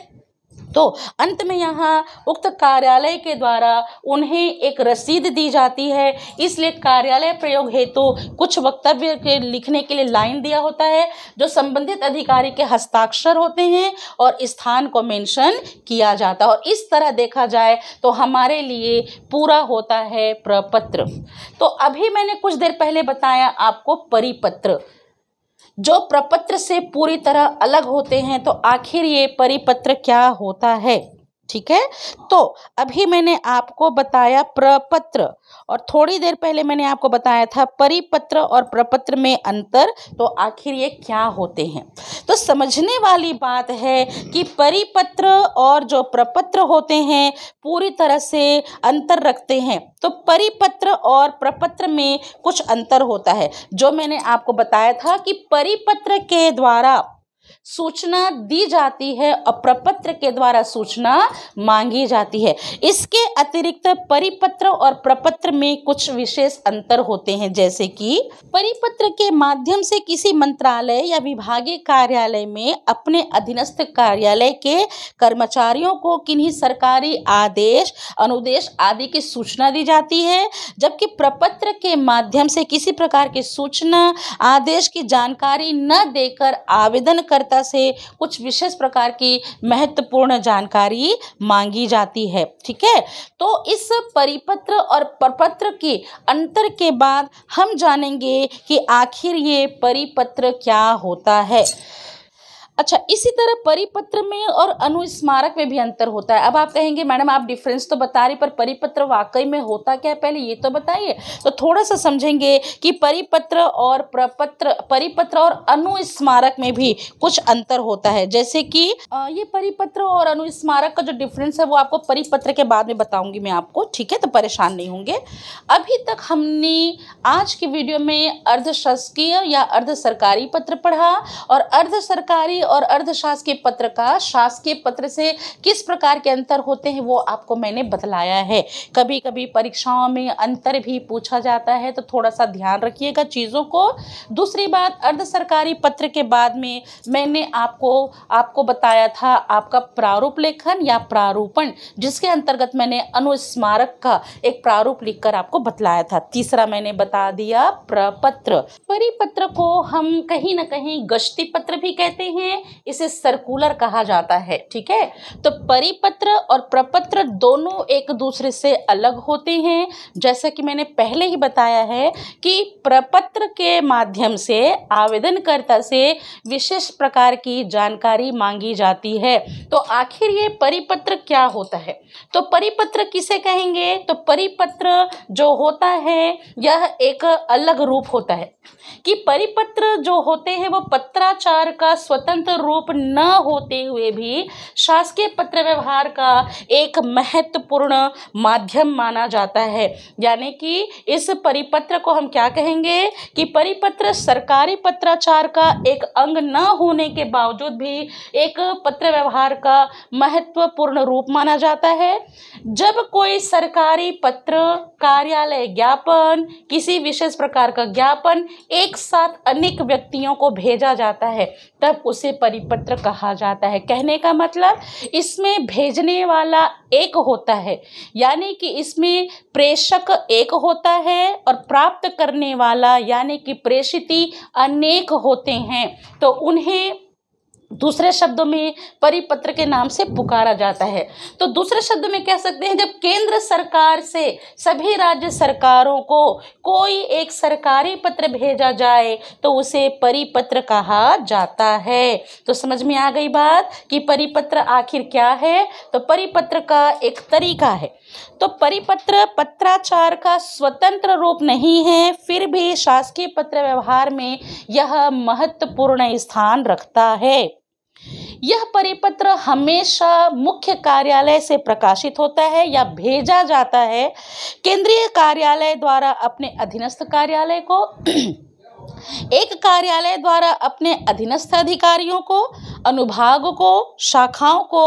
तो अंत में यहाँ उक्त कार्यालय के द्वारा उन्हें एक रसीद दी जाती है इसलिए कार्यालय प्रयोग हेतु तो कुछ वक्तव्य के लिखने के लिए लाइन दिया होता है जो संबंधित अधिकारी के हस्ताक्षर होते हैं और स्थान को मेंशन किया जाता है और इस तरह देखा जाए तो हमारे लिए पूरा होता है प्रपत्र तो अभी मैंने कुछ देर पहले बताया आपको परिपत्र जो प्रपत्र से पूरी तरह अलग होते हैं तो आखिर ये परिपत्र क्या होता है ठीक है तो अभी मैंने आपको बताया प्रपत्र और थोड़ी देर पहले मैंने आपको बताया था परिपत्र और प्रपत्र में अंतर तो आखिर ये क्या होते हैं तो समझने वाली बात है कि परिपत्र और जो प्रपत्र होते हैं पूरी तरह से अंतर रखते हैं तो परिपत्र और प्रपत्र में कुछ अंतर होता है जो मैंने आपको बताया था कि परिपत्र के द्वारा सूचना दी जाती है और प्रपत्र के द्वारा सूचना मांगी जाती है इसके अतिरिक्त परिपत्र और प्रपत्र में कुछ विशेष अंतर होते हैं जैसे कि परिपत्र के माध्यम से किसी मंत्रालय या विभागीय कार्यालय में अपने अधीनस्थ कार्यालय के कर्मचारियों को किन्हीं सरकारी आदेश अनुदेश आदि की सूचना दी जाती है जबकि प्रपत्र के माध्यम से किसी प्रकार की सूचना आदेश की जानकारी न देकर आवेदन करते सहायता से कुछ विशेष प्रकार की महत्वपूर्ण जानकारी मांगी जाती है ठीक है तो इस परिपत्र और प्रपत्र के अंतर के बाद हम जानेंगे कि आखिर ये परिपत्र क्या होता है अच्छा इसी तरह परिपत्र में और अनुस्मारक में भी अंतर होता है अब आप कहेंगे मैडम आप डिफरेंस तो बता रही पर परिपत्र वाकई में होता क्या है पहले ये तो बताइए तो थोड़ा सा समझेंगे कि परिपत्र और प्रपत्र परिपत्र और अनुस्मारक में भी कुछ अंतर होता है जैसे कि ये परिपत्र और अनुस्मारक का जो डिफरेंस है वो आपको परिपत्र के बाद में बताऊंगी मैं आपको ठीक है तो परेशान नहीं होंगे अभी तक हमने आज की वीडियो में अर्ध शासकीय या अर्ध सरकारी पत्र पढ़ा और अर्ध सरकारी और अर्धशासकीय पत्र का शासकीय पत्र से किस प्रकार के अंतर होते हैं वो आपको मैंने बतलाया है कभी कभी परीक्षाओं में अंतर भी पूछा जाता है तो थोड़ा सा ध्यान रखिएगा चीज़ों को दूसरी बात अर्ध सरकारी पत्र के बाद में मैंने आपको आपको बताया था आपका प्रारूप लेखन या प्रारूपण जिसके अंतर्गत मैंने अनुस्मारक का एक प्रारूप लिखकर आपको बतलाया था तीसरा मैंने बता दिया प्रपत्र परिपत्र को हम कहीं ना कहीं गश्ती पत्र भी कहते हैं है इसे सर्कुलर कहा जाता है ठीक है तो परिपत्र और प्रपत्र दोनों एक दूसरे से अलग होते हैं जैसा कि मैंने पहले ही बताया है कि प्रपत्र के माध्यम से आवेदनकर्ता से विशेष प्रकार की जानकारी मांगी जाती है तो आखिर ये परिपत्र क्या होता है तो परिपत्र किसे कहेंगे तो परिपत्र जो होता है यह एक अलग रूप होता है कि परिपत्र जो होते हैं वो पत्राचार का स्वतंत्र स्वतंत्र रूप न होते हुए भी शासकीय पत्र व्यवहार का एक महत्वपूर्ण माध्यम माना जाता है यानी कि इस परिपत्र को हम क्या कहेंगे कि परिपत्र सरकारी पत्राचार का एक अंग न होने के बावजूद भी एक पत्र व्यवहार का महत्वपूर्ण रूप माना जाता है जब कोई सरकारी पत्र कार्यालय ज्ञापन किसी विशेष प्रकार का ज्ञापन एक साथ अनेक व्यक्तियों को भेजा जाता है तब उसे परिपत्र कहा जाता है कहने का मतलब इसमें भेजने वाला एक होता है यानी कि इसमें प्रेषक एक होता है और प्राप्त करने वाला यानी कि प्रेषिती अनेक होते हैं तो उन्हें दूसरे शब्दों में परिपत्र के नाम से पुकारा जाता है तो दूसरे शब्द में कह सकते हैं जब केंद्र सरकार से सभी राज्य सरकारों को कोई एक सरकारी पत्र भेजा जाए तो उसे परिपत्र कहा जाता है तो समझ में आ गई बात कि परिपत्र आखिर क्या है तो परिपत्र का एक तरीका है तो परिपत्र पत्राचार का स्वतंत्र रूप नहीं है फिर भी शासकीय पत्र व्यवहार में यह महत्वपूर्ण स्थान रखता है यह परिपत्र हमेशा मुख्य कार्यालय से प्रकाशित होता है या भेजा जाता है केंद्रीय कार्यालय द्वारा अपने अधीनस्थ कार्यालय को एक कार्यालय द्वारा अपने अधीनस्थ अधिकारियों को अनुभाग को शाखाओं को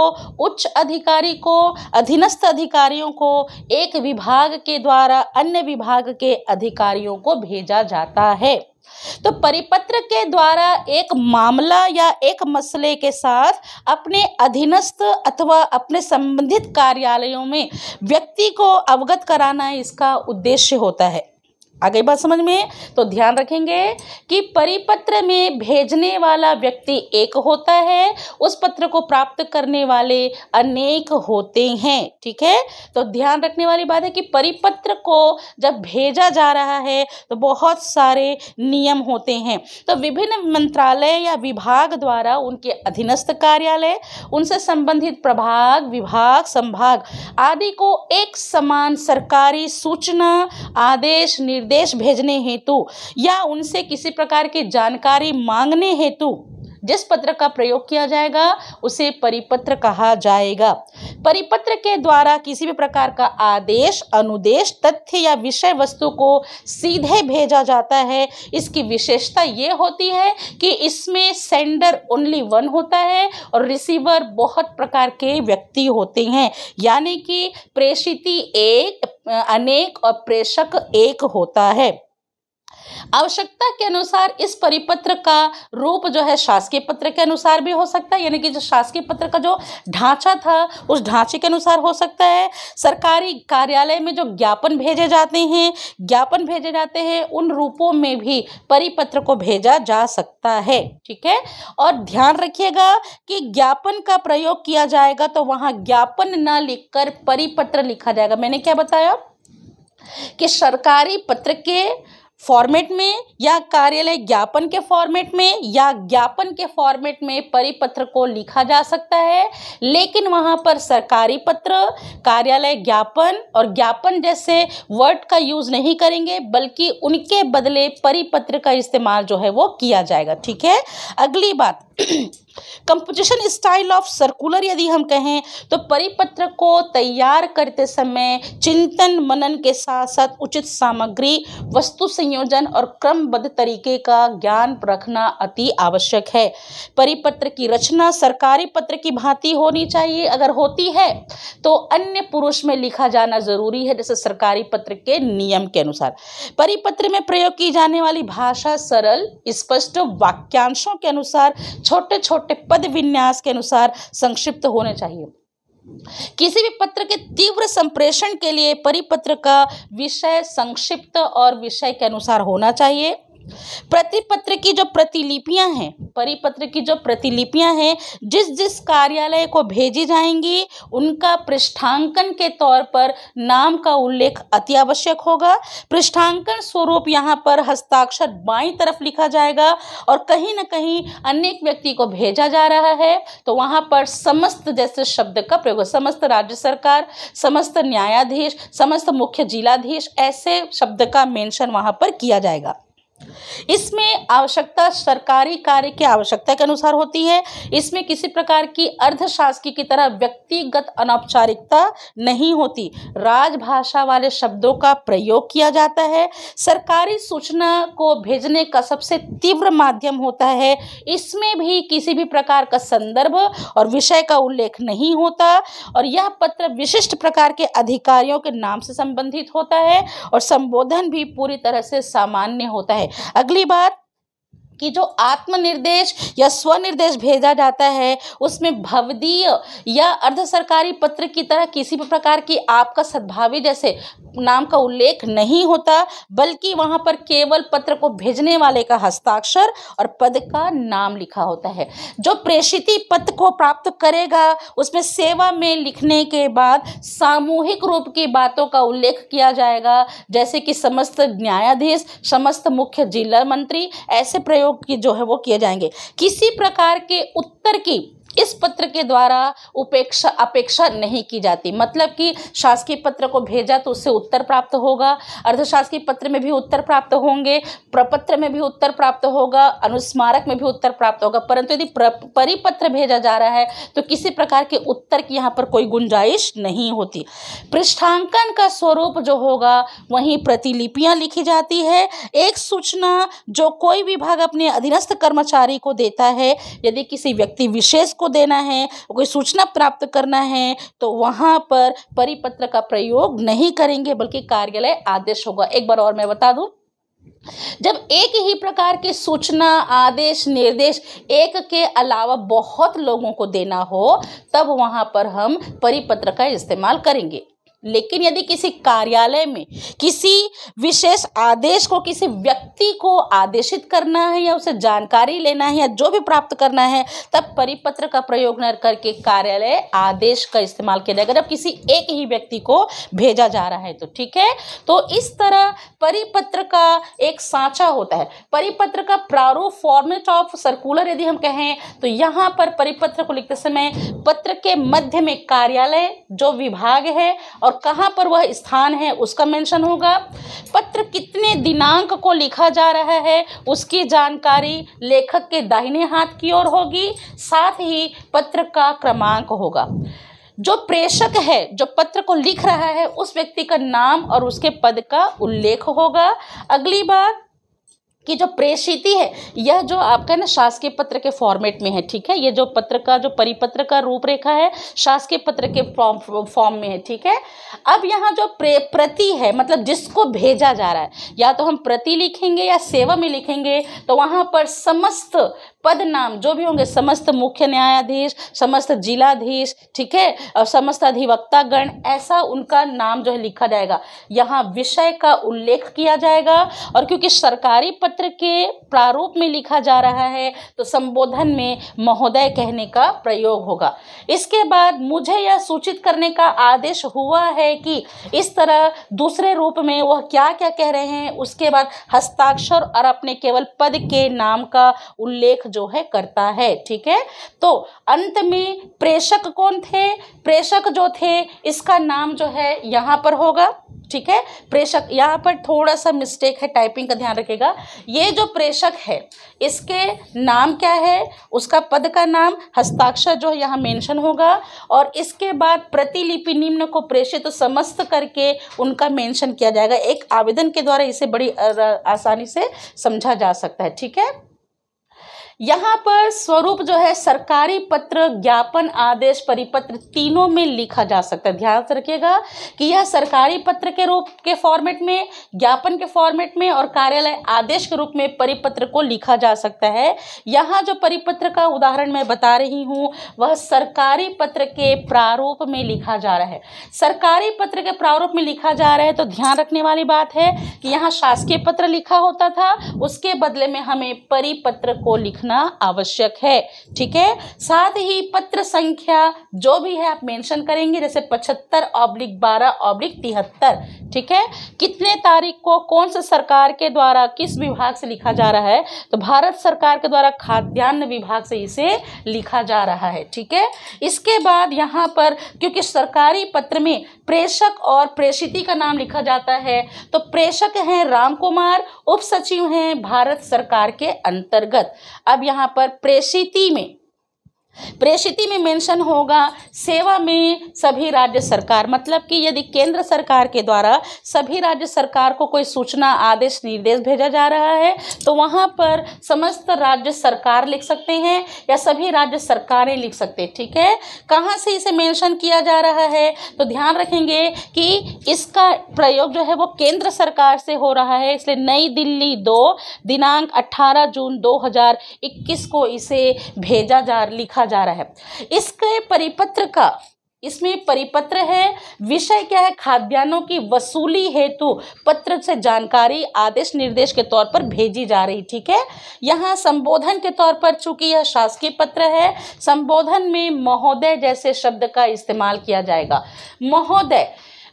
उच्च अधिकारी को अधीनस्थ अधिकारियों को एक विभाग के द्वारा अन्य विभाग के अधिकारियों को भेजा जाता है तो परिपत्र के द्वारा एक मामला या एक मसले के साथ अपने अधीनस्थ अथवा अपने संबंधित कार्यालयों में व्यक्ति को अवगत कराना इसका उद्देश्य होता है आ गई बात समझ में तो ध्यान रखेंगे कि परिपत्र में भेजने वाला व्यक्ति एक होता है उस पत्र को प्राप्त करने वाले अनेक होते हैं ठीक है तो ध्यान रखने वाली बात है कि परिपत्र को जब भेजा जा रहा है तो बहुत सारे नियम होते हैं तो विभिन्न मंत्रालय या विभाग द्वारा उनके अधीनस्थ कार्यालय उनसे संबंधित प्रभाग विभाग संभाग आदि को एक समान सरकारी सूचना आदेश निर्देश निर्देश भेजने हेतु या उनसे किसी प्रकार की जानकारी मांगने हेतु जिस पत्र का प्रयोग किया जाएगा उसे परिपत्र कहा जाएगा परिपत्र के द्वारा किसी भी प्रकार का आदेश अनुदेश तथ्य या विषय वस्तु को सीधे भेजा जाता है इसकी विशेषता ये होती है कि इसमें सेंडर ओनली वन होता है और रिसीवर बहुत प्रकार के व्यक्ति होते हैं यानी कि प्रेषिति एक अनेक और प्रेषक एक होता है आवश्यकता के अनुसार इस परिपत्र का रूप जो है शासकीय पत्र के अनुसार भी हो सकता है यानी कि जो शासकीय पत्र का जो ढांचा था उस ढांचे के अनुसार हो सकता है सरकारी कार्यालय में जो ज्ञापन भेजे जाते हैं ज्ञापन भेजे जाते हैं उन रूपों में भी परिपत्र को भेजा जा सकता है ठीक है और ध्यान रखिएगा कि ज्ञापन का प्रयोग किया जाएगा तो वहाँ ज्ञापन ना लिखकर परिपत्र लिखा जाएगा मैंने क्या बताया कि सरकारी पत्र के फॉर्मेट में या कार्यालय ज्ञापन के फॉर्मेट में या ज्ञापन के फॉर्मेट में परिपत्र को लिखा जा सकता है लेकिन वहाँ पर सरकारी पत्र कार्यालय ज्ञापन और ज्ञापन जैसे वर्ड का यूज़ नहीं करेंगे बल्कि उनके बदले परिपत्र का इस्तेमाल जो है वो किया जाएगा ठीक है अगली बात कंपोजिशन स्टाइल ऑफ सर्कुलर यदि हम कहें तो परिपत्र को तैयार करते समय चिंतन मनन के साथ साथ उचित सामग्री वस्तु संयोजन और क्रमबद्ध तरीके का ज्ञान रखना अति आवश्यक है परिपत्र की रचना सरकारी पत्र की भांति होनी चाहिए अगर होती है तो अन्य पुरुष में लिखा जाना जरूरी है जैसे सरकारी पत्र के नियम के अनुसार परिपत्र में प्रयोग की जाने वाली भाषा सरल स्पष्ट वाक्यांशों के अनुसार छोटे छोटे छोटे पद विन्यास के अनुसार संक्षिप्त होने चाहिए किसी भी पत्र के तीव्र संप्रेषण के लिए परिपत्र का विषय संक्षिप्त और विषय के अनुसार होना चाहिए प्रतिपत्र की जो प्रतिलिपियां हैं परिपत्र की जो प्रतिलिपियां हैं जिस जिस कार्यालय को भेजी जाएंगी उनका पृष्ठांकन के तौर पर नाम का उल्लेख अति आवश्यक होगा पृष्ठांकन स्वरूप यहाँ पर हस्ताक्षर बाई तरफ लिखा जाएगा और कहीं ना कहीं अनेक व्यक्ति को भेजा जा रहा है तो वहाँ पर समस्त जैसे शब्द का प्रयोग समस्त राज्य सरकार समस्त न्यायाधीश समस्त मुख्य जिलाधीश ऐसे शब्द का मेंशन वहाँ पर किया जाएगा इसमें आवश्यकता सरकारी कार्य की आवश्यकता के अनुसार होती है इसमें किसी प्रकार की अर्धशासकीय की तरह व्यक्तिगत अनौपचारिकता नहीं होती राजभाषा वाले शब्दों का प्रयोग किया जाता है सरकारी सूचना को भेजने का सबसे तीव्र माध्यम होता है इसमें भी किसी भी प्रकार का संदर्भ और विषय का उल्लेख नहीं होता और यह पत्र विशिष्ट प्रकार के अधिकारियों के नाम से संबंधित होता है और संबोधन भी पूरी तरह से सामान्य होता है अगली बात कि जो आत्मनिर्देश या स्वनिर्देश भेजा जाता है उसमें भवदीय या अर्ध सरकारी पत्र की तरह किसी भी प्रकार की आपका सद्भावी जैसे नाम का उल्लेख नहीं होता बल्कि वहाँ पर केवल पत्र को भेजने वाले का हस्ताक्षर और पद का नाम लिखा होता है जो प्रेषिति पत्र को प्राप्त करेगा उसमें सेवा में लिखने के बाद सामूहिक रूप की बातों का उल्लेख किया जाएगा जैसे कि समस्त न्यायाधीश समस्त मुख्य जिला मंत्री ऐसे प्रयोग प्रयोग जो है वो किए जाएंगे किसी प्रकार के उत्तर की इस पत्र के द्वारा उपेक्षा अपेक्षा नहीं की जाती मतलब कि शासकीय पत्र को भेजा तो उससे उत्तर प्राप्त होगा अर्धशासकीय पत्र में भी उत्तर प्राप्त होंगे प्रपत्र में भी उत्तर प्राप्त होगा अनुस्मारक में भी उत्तर प्राप्त होगा परंतु यदि परिपत्र भेजा जा रहा है तो किसी प्रकार के उत्तर की यहाँ पर कोई गुंजाइश नहीं होती पृष्ठांकन का स्वरूप जो होगा वहीं प्रतिलिपियाँ लिखी जाती है एक सूचना जो कोई विभाग अपने अधीनस्थ कर्मचारी को देता है यदि किसी व्यक्ति विशेष को को देना है कोई सूचना प्राप्त करना है तो वहाँ पर परिपत्र का प्रयोग नहीं करेंगे बल्कि कार्यालय आदेश होगा एक बार और मैं बता दूँ जब एक ही प्रकार की सूचना आदेश निर्देश एक के अलावा बहुत लोगों को देना हो तब वहां पर हम परिपत्र का इस्तेमाल करेंगे लेकिन यदि किसी कार्यालय में किसी विशेष आदेश को किसी व्यक्ति को आदेशित करना है या उसे जानकारी लेना है या जो भी प्राप्त करना है तब परिपत्र का प्रयोग न करके कार्यालय आदेश का इस्तेमाल किया जाएगा जब किसी एक ही व्यक्ति को भेजा जा रहा है तो ठीक है तो इस तरह परिपत्र का एक सांचा होता है परिपत्र का प्रारूप फॉर्मेट ऑफ सर्कुलर यदि हम कहें तो यहाँ पर परिपत्र को लिखते समय पत्र के मध्य में कार्यालय जो विभाग है और कहाँ पर वह स्थान है उसका मेंशन होगा पत्र कितने दिनांक को लिखा जा रहा है उसकी जानकारी लेखक के दाहिने हाथ की ओर होगी साथ ही पत्र का क्रमांक होगा जो प्रेषक है जो पत्र को लिख रहा है उस व्यक्ति का नाम और उसके पद का उल्लेख होगा अगली बात कि जो प्रेषिति है यह जो आपका ना शासकीय पत्र के फॉर्मेट में है ठीक है ये जो पत्र का जो परिपत्र का रूपरेखा है शासकीय पत्र के फॉर्म फॉर्म में है ठीक है अब यहाँ जो प्रति है मतलब जिसको भेजा जा रहा है या तो हम प्रति लिखेंगे या सेवा में लिखेंगे तो वहाँ पर समस्त पद नाम जो भी होंगे समस्त मुख्य न्यायाधीश समस्त जिलाधीश ठीक है और समस्त अधिवक्तागण ऐसा उनका नाम जो है लिखा जाएगा यहाँ विषय का उल्लेख किया जाएगा और क्योंकि सरकारी पत्र के प्रारूप में लिखा जा रहा है तो संबोधन में महोदय कहने का प्रयोग होगा इसके बाद मुझे यह सूचित करने का आदेश हुआ है कि इस तरह दूसरे रूप में वह क्या क्या कह रहे हैं उसके बाद हस्ताक्षर और अपने केवल पद के नाम का उल्लेख जो है करता है ठीक है तो अंत में प्रेषक कौन थे प्रेषक जो थे इसका नाम जो है यहाँ पर होगा ठीक है प्रेषक यहाँ पर थोड़ा सा मिस्टेक है टाइपिंग का ध्यान रखेगा ये जो प्रेषक है इसके नाम क्या है उसका पद का नाम हस्ताक्षर जो है यहाँ मेंशन होगा और इसके बाद प्रतिलिपि निम्न को प्रेषित तो समस्त करके उनका मेंशन किया जाएगा एक आवेदन के द्वारा इसे बड़ी आसानी से समझा जा सकता है ठीक है यहाँ पर स्वरूप जो है सरकारी पत्र ज्ञापन आदेश परिपत्र तीनों में लिखा जा सकता है ध्यान रखिएगा कि यह सरकारी पत्र के रूप के फॉर्मेट में ज्ञापन के फॉर्मेट में और कार्यालय आदेश के रूप में परिपत्र को लिखा जा सकता है यहाँ जो परिपत्र का उदाहरण मैं बता रही हूँ वह सरकारी पत्र के प्रारूप में लिखा जा रहा है सरकारी पत्र के प्रारूप में लिखा जा रहा है तो ध्यान रखने वाली बात है कि यहाँ शासकीय पत्र लिखा होता था उसके बदले में हमें परिपत्र को लिखना रखना आवश्यक है ठीक है साथ ही पत्र संख्या जो भी है आप मेंशन करेंगे जैसे पचहत्तर ऑब्लिक बारह ऑब्लिक तिहत्तर ठीक है कितने तारीख को कौन से सरकार के द्वारा किस विभाग से लिखा जा रहा है तो भारत सरकार के द्वारा खाद्यान्न विभाग से इसे लिखा जा रहा है ठीक है इसके बाद यहाँ पर क्योंकि सरकारी पत्र में प्रेषक और प्रेषिति का नाम लिखा जाता है तो प्रेषक हैं राम कुमार उप सचिव हैं भारत सरकार के अंतर्गत अब यहाँ पर प्रेषिति में प्रेषिति में मेंशन होगा सेवा में सभी राज्य सरकार मतलब कि यदि केंद्र सरकार के द्वारा सभी राज्य सरकार को कोई सूचना आदेश निर्देश भेजा जा रहा है तो वहाँ पर समस्त राज्य सरकार लिख सकते हैं या सभी राज्य सरकारें लिख सकते हैं ठीक है कहाँ से इसे मेंशन किया जा रहा है तो ध्यान रखेंगे कि इसका प्रयोग जो है वो केंद्र सरकार से हो रहा है इसलिए नई दिल्ली दो दिनांक अट्ठारह जून दो को इसे भेजा जा लिखा लिखा जा रहा है इसके परिपत्र का इसमें परिपत्र है विषय क्या है खाद्यान्नों की वसूली हेतु पत्र से जानकारी आदेश निर्देश के तौर पर भेजी जा रही ठीक है यहाँ संबोधन के तौर पर चूंकि यह शासकीय पत्र है संबोधन में महोदय जैसे शब्द का इस्तेमाल किया जाएगा महोदय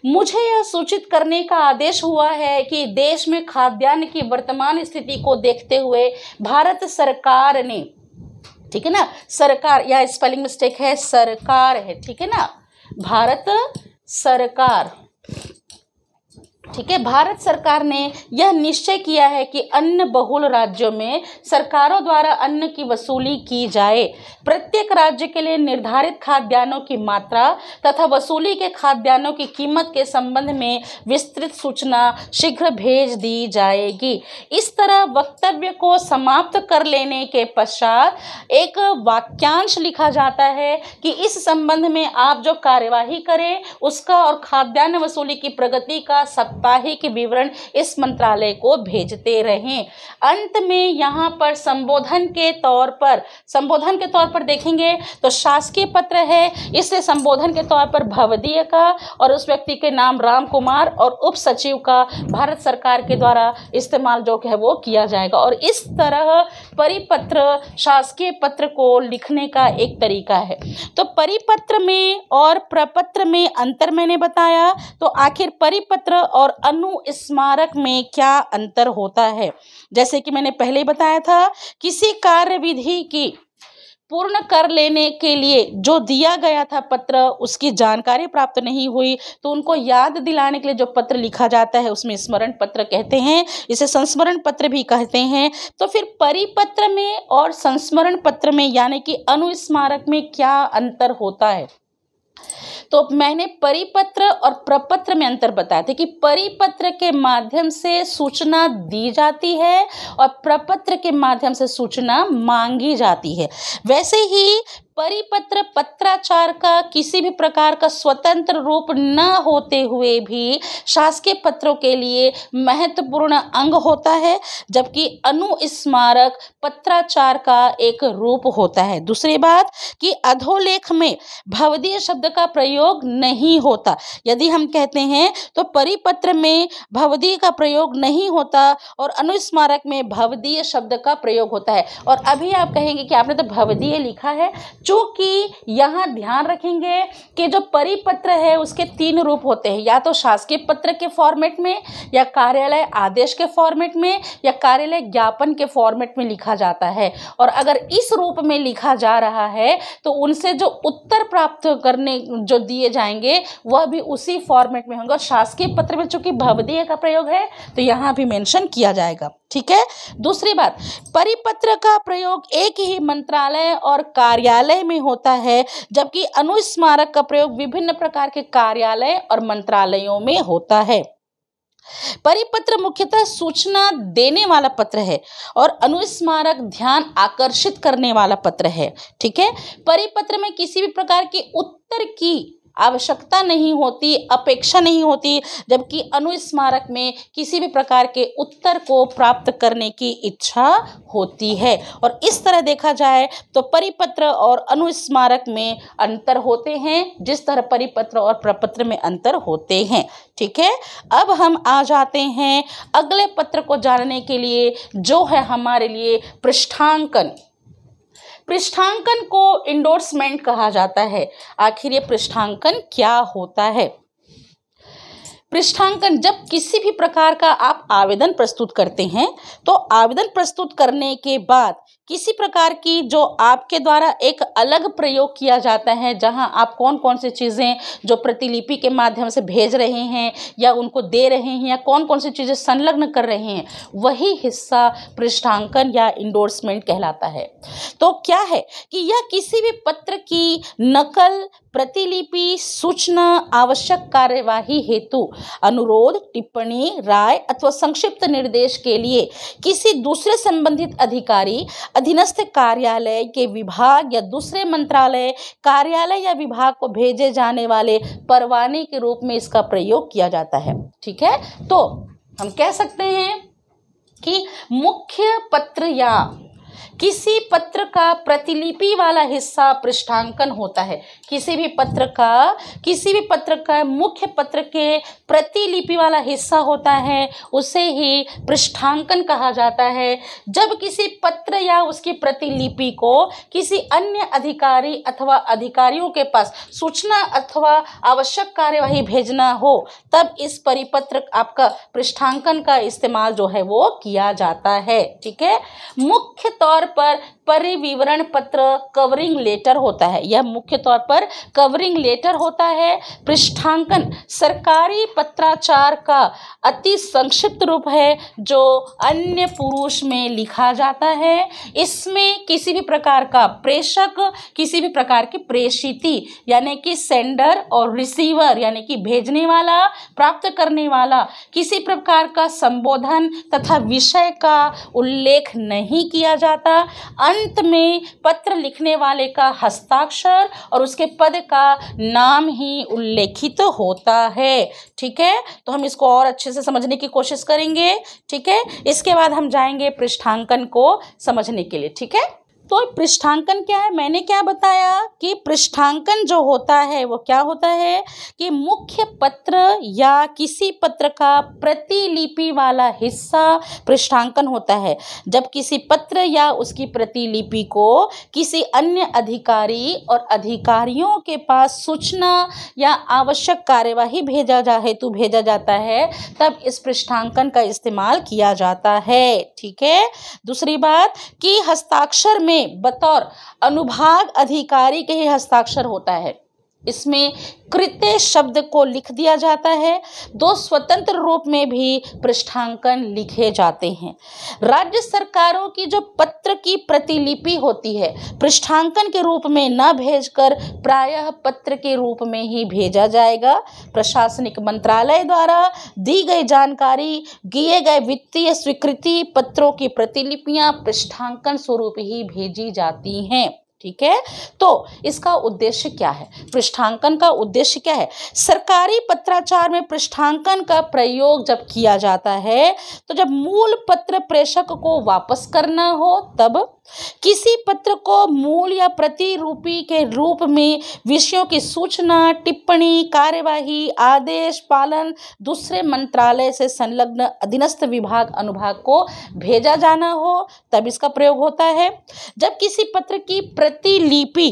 मुझे यह सूचित करने का आदेश हुआ है कि देश में खाद्यान्न की वर्तमान स्थिति को देखते हुए भारत सरकार ने ठीक है ना सरकार या स्पेलिंग मिस्टेक है सरकार है ठीक है ना भारत सरकार ठीक है भारत सरकार ने यह निश्चय किया है कि अन्य बहुल राज्यों में सरकारों द्वारा अन्न की वसूली की जाए प्रत्येक राज्य के लिए निर्धारित खाद्यान्नों की मात्रा तथा वसूली के खाद्यान्नों की कीमत के संबंध में विस्तृत सूचना शीघ्र भेज दी जाएगी इस तरह वक्तव्य को समाप्त कर लेने के पश्चात एक वाक्यांश लिखा जाता है कि इस संबंध में आप जो कार्यवाही करें उसका और खाद्यान्न वसूली की प्रगति का सब साप्ताहिक विवरण इस मंत्रालय को भेजते रहें अंत में यहाँ पर संबोधन के तौर पर संबोधन के तौर पर देखेंगे तो शासकीय पत्र है इसलिए संबोधन के तौर पर भवदीय का और उस व्यक्ति के नाम राम कुमार और उप सचिव का भारत सरकार के द्वारा इस्तेमाल जो है वो किया जाएगा और इस तरह परिपत्र शासकीय पत्र को लिखने का एक तरीका है तो परिपत्र में और प्रपत्र में अंतर मैंने बताया तो आखिर परिपत्र और और अनुस्मारक में क्या अंतर होता है जैसे कि मैंने पहले बताया था किसी कार्य विधि की पूर्ण कर लेने के लिए जो दिया गया था पत्र उसकी जानकारी प्राप्त नहीं हुई तो उनको याद दिलाने के लिए जो पत्र लिखा जाता है उसमें स्मरण पत्र कहते हैं इसे संस्मरण पत्र भी कहते हैं तो फिर परिपत्र में और संस्मरण पत्र में यानी कि अनुस्मारक में क्या अंतर होता है तो मैंने परिपत्र और प्रपत्र में अंतर बताया था कि परिपत्र के माध्यम से सूचना दी जाती है और प्रपत्र के माध्यम से सूचना मांगी जाती है वैसे ही परिपत्र पत्राचार का किसी भी प्रकार का स्वतंत्र रूप न होते हुए भी शासकीय पत्रों के लिए महत्वपूर्ण अंग होता है जबकि अनुस्मारक पत्राचार का एक रूप होता है दूसरी बात कि अधोलेख में भवदीय शब्द का प्रयोग नहीं होता यदि हम कहते हैं तो परिपत्र में भवदीय का प्रयोग नहीं होता और अनुस्मारक में भवदीय शब्द का प्रयोग होता है और अभी आप कहेंगे कि आपने तो भवदीय लिखा है चूंकि यहाँ ध्यान रखेंगे कि जो परिपत्र है उसके तीन रूप होते हैं या तो शासकीय पत्र के फॉर्मेट में या कार्यालय आदेश के फॉर्मेट में या कार्यालय ज्ञापन के फॉर्मेट में लिखा जाता है और अगर इस रूप में लिखा जा रहा है तो उनसे जो उत्तर प्राप्त करने जो दिए जाएंगे वह भी उसी फॉर्मेट में होंगे और शासकीय पत्र में चूंकि भवदीय का प्रयोग है तो यहाँ भी मैंशन किया जाएगा ठीक है दूसरी बात परिपत्र का प्रयोग एक ही मंत्रालय और कार्यालय में होता है जबकि अनुस्मारक का प्रयोग विभिन्न प्रकार के कार्यालय और मंत्रालयों में होता है परिपत्र मुख्यतः सूचना देने वाला पत्र है और अनुस्मारक ध्यान आकर्षित करने वाला पत्र है ठीक है परिपत्र में किसी भी प्रकार के उत्तर की आवश्यकता नहीं होती अपेक्षा नहीं होती जबकि अनुस्मारक में किसी भी प्रकार के उत्तर को प्राप्त करने की इच्छा होती है और इस तरह देखा जाए तो परिपत्र और अनुस्मारक में अंतर होते हैं जिस तरह परिपत्र और प्रपत्र में अंतर होते हैं ठीक है अब हम आ जाते हैं अगले पत्र को जानने के लिए जो है हमारे लिए पृष्ठांकन पृष्ठांकन को इंडोर्समेंट कहा जाता है आखिर ये पृष्ठांकन क्या होता है पृष्ठांकन जब किसी भी प्रकार का आप आवेदन प्रस्तुत करते हैं तो आवेदन प्रस्तुत करने के बाद किसी प्रकार की जो आपके द्वारा एक अलग प्रयोग किया जाता है जहां आप कौन कौन सी चीज़ें जो प्रतिलिपि के माध्यम से भेज रहे हैं या उनको दे रहे हैं या कौन कौन सी चीज़ें संलग्न कर रहे हैं वही हिस्सा पृष्ठांकन या इंडोर्समेंट कहलाता है तो क्या है कि यह किसी भी पत्र की नकल प्रतिलिपि सूचना आवश्यक कार्यवाही हेतु अनुरोध टिप्पणी राय अथवा संक्षिप्त निर्देश के लिए किसी दूसरे संबंधित अधिकारी अधीनस्थ कार्यालय के विभाग या दूसरे मंत्रालय कार्यालय या विभाग को भेजे जाने वाले परवाने के रूप में इसका प्रयोग किया जाता है ठीक है तो हम कह सकते हैं कि मुख्य पत्र या किसी पत्र का प्रतिलिपि वाला हिस्सा पृष्ठांकन होता है किसी भी पत्र का किसी भी पत्र का मुख्य पत्र के प्रतिलिपि वाला हिस्सा होता है उसे ही पृष्ठांकन कहा जाता है जब किसी पत्र या उसकी प्रतिलिपि को किसी अन्य अधिकारी अथवा अधिकारियों के पास सूचना अथवा आवश्यक कार्यवाही भेजना हो तब इस परिपत्र आपका पृष्ठांकन का इस्तेमाल जो है वो किया जाता है ठीक है मुख्य तौर पर परिविवरण पत्र कवरिंग लेटर होता है यह मुख्य तौर पर कवरिंग लेटर होता है पृष्ठांकन सरकारी पत्राचार का अति संक्षिप्त रूप है जो अन्य पुरुष में लिखा जाता है इसमें किसी भी प्रकार का प्रेषक किसी भी प्रकार की प्रेषिति यानी कि सेंडर और रिसीवर यानी कि भेजने वाला प्राप्त करने वाला किसी प्रकार का संबोधन तथा विषय का उल्लेख नहीं किया जाता अंत में पत्र लिखने वाले का हस्ताक्षर और उसके पद का नाम ही उल्लेखित तो होता है ठीक है तो हम इसको और अच्छे से समझने की कोशिश करेंगे ठीक है इसके बाद हम जाएंगे पृष्ठांकन को समझने के लिए ठीक है तो पृष्ठांकन क्या है मैंने क्या बताया कि पृष्ठांकन जो होता है वो क्या होता है कि मुख्य पत्र या किसी पत्र का प्रतिलिपि वाला हिस्सा पृष्ठांकन होता है जब किसी पत्र या उसकी प्रतिलिपि को किसी अन्य अधिकारी और अधिकारियों के पास सूचना या आवश्यक कार्यवाही भेजा जा हेतु भेजा जाता है तब इस पृष्ठांकन का इस्तेमाल किया जाता है ठीक है दूसरी बात कि हस्ताक्षर में में बतौर अनुभाग अधिकारी के ही हस्ताक्षर होता है इसमें कृत्य शब्द को लिख दिया जाता है दो स्वतंत्र रूप में भी पृष्ठांकन लिखे जाते हैं राज्य सरकारों की जो पत्र की प्रतिलिपि होती है पृष्ठांकन के रूप में न भेजकर प्रायः पत्र के रूप में ही भेजा जाएगा प्रशासनिक मंत्रालय द्वारा दी गई जानकारी दिए गए वित्तीय स्वीकृति पत्रों की प्रतिलिपियाँ पृष्ठांकन स्वरूप ही भेजी जाती हैं ठीक है तो इसका उद्देश्य क्या है पृष्ठांकन का उद्देश्य क्या है सरकारी पत्राचार में पृष्ठांकन का प्रयोग जब किया जाता है तो जब मूल पत्र प्रेषक को वापस करना हो तब किसी पत्र को मूल या प्रतिरूपी के रूप में विषयों की सूचना टिप्पणी कार्यवाही आदेश पालन दूसरे मंत्रालय से संलग्न अधीनस्थ विभाग अनुभाग को भेजा जाना हो तब इसका प्रयोग होता है जब किसी पत्र की प्रतिलिपि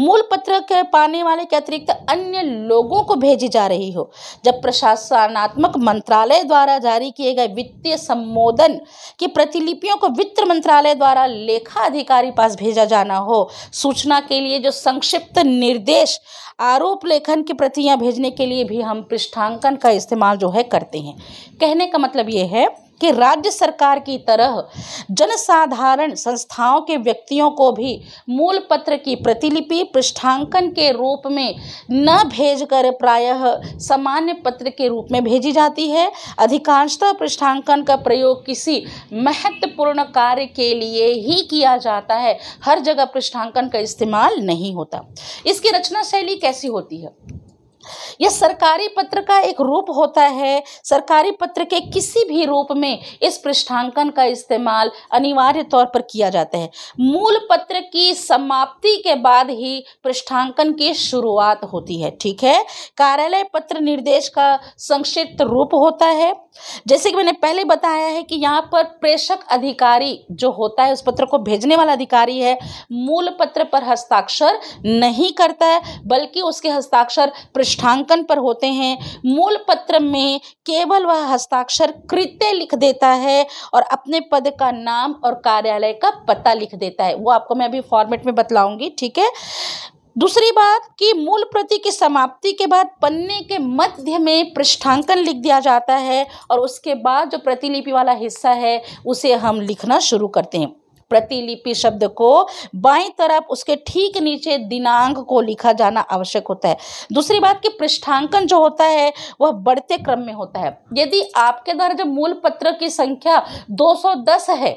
मूल पत्र के पाने वाले के अतिरिक्त अन्य लोगों को भेजी जा रही हो जब प्रशासनात्मक मंत्रालय द्वारा जारी किए गए वित्तीय संबोधन की प्रतिलिपियों को वित्त मंत्रालय द्वारा लेखा अधिकारी पास भेजा जाना हो सूचना के लिए जो संक्षिप्त निर्देश आरोप लेखन की प्रतियां भेजने के लिए भी हम पृष्ठांकन का इस्तेमाल जो है करते हैं कहने का मतलब ये है कि राज्य सरकार की तरह जनसाधारण संस्थाओं के व्यक्तियों को भी मूल पत्र की प्रतिलिपि पृष्ठांकन के रूप में न भेजकर प्रायः सामान्य पत्र के रूप में भेजी जाती है अधिकांशतः पृष्ठांकन का प्रयोग किसी महत्वपूर्ण कार्य के लिए ही किया जाता है हर जगह पृष्ठांकन का इस्तेमाल नहीं होता इसकी रचना शैली कैसी होती है यह सरकारी पत्र का एक रूप होता है सरकारी पत्र के किसी भी रूप में इस पृष्ठांकन का इस्तेमाल अनिवार्य तौर पर किया जाता है मूल पत्र की समाप्ति के बाद ही पृष्ठांकन की शुरुआत होती है ठीक है कार्यालय पत्र निर्देश का संक्षिप्त रूप होता है जैसे कि मैंने पहले बताया है कि यहाँ पर प्रेषक अधिकारी जो होता है उस पत्र को भेजने वाला अधिकारी है मूल पत्र पर हस्ताक्षर नहीं करता है बल्कि उसके हस्ताक्षर पृष्ठांकन पर होते हैं मूल पत्र में केवल वह हस्ताक्षर कृत्य लिख देता है और अपने पद का नाम और कार्यालय का पता लिख देता है वो आपको मैं अभी फॉर्मेट में बतलाऊंगी ठीक है दूसरी बात कि मूल प्रति की समाप्ति के बाद पन्ने के मध्य में पृष्ठांकन लिख दिया जाता है और उसके बाद जो प्रतिलिपि वाला हिस्सा है उसे हम लिखना शुरू करते हैं प्रतिलिपि शब्द को बाई तरफ उसके ठीक नीचे दिनांक को लिखा जाना आवश्यक होता है दूसरी बात कि पृष्ठांकन जो होता है वह बढ़ते क्रम में होता है यदि आपके द्वारा जो मूल पत्र की संख्या 210 है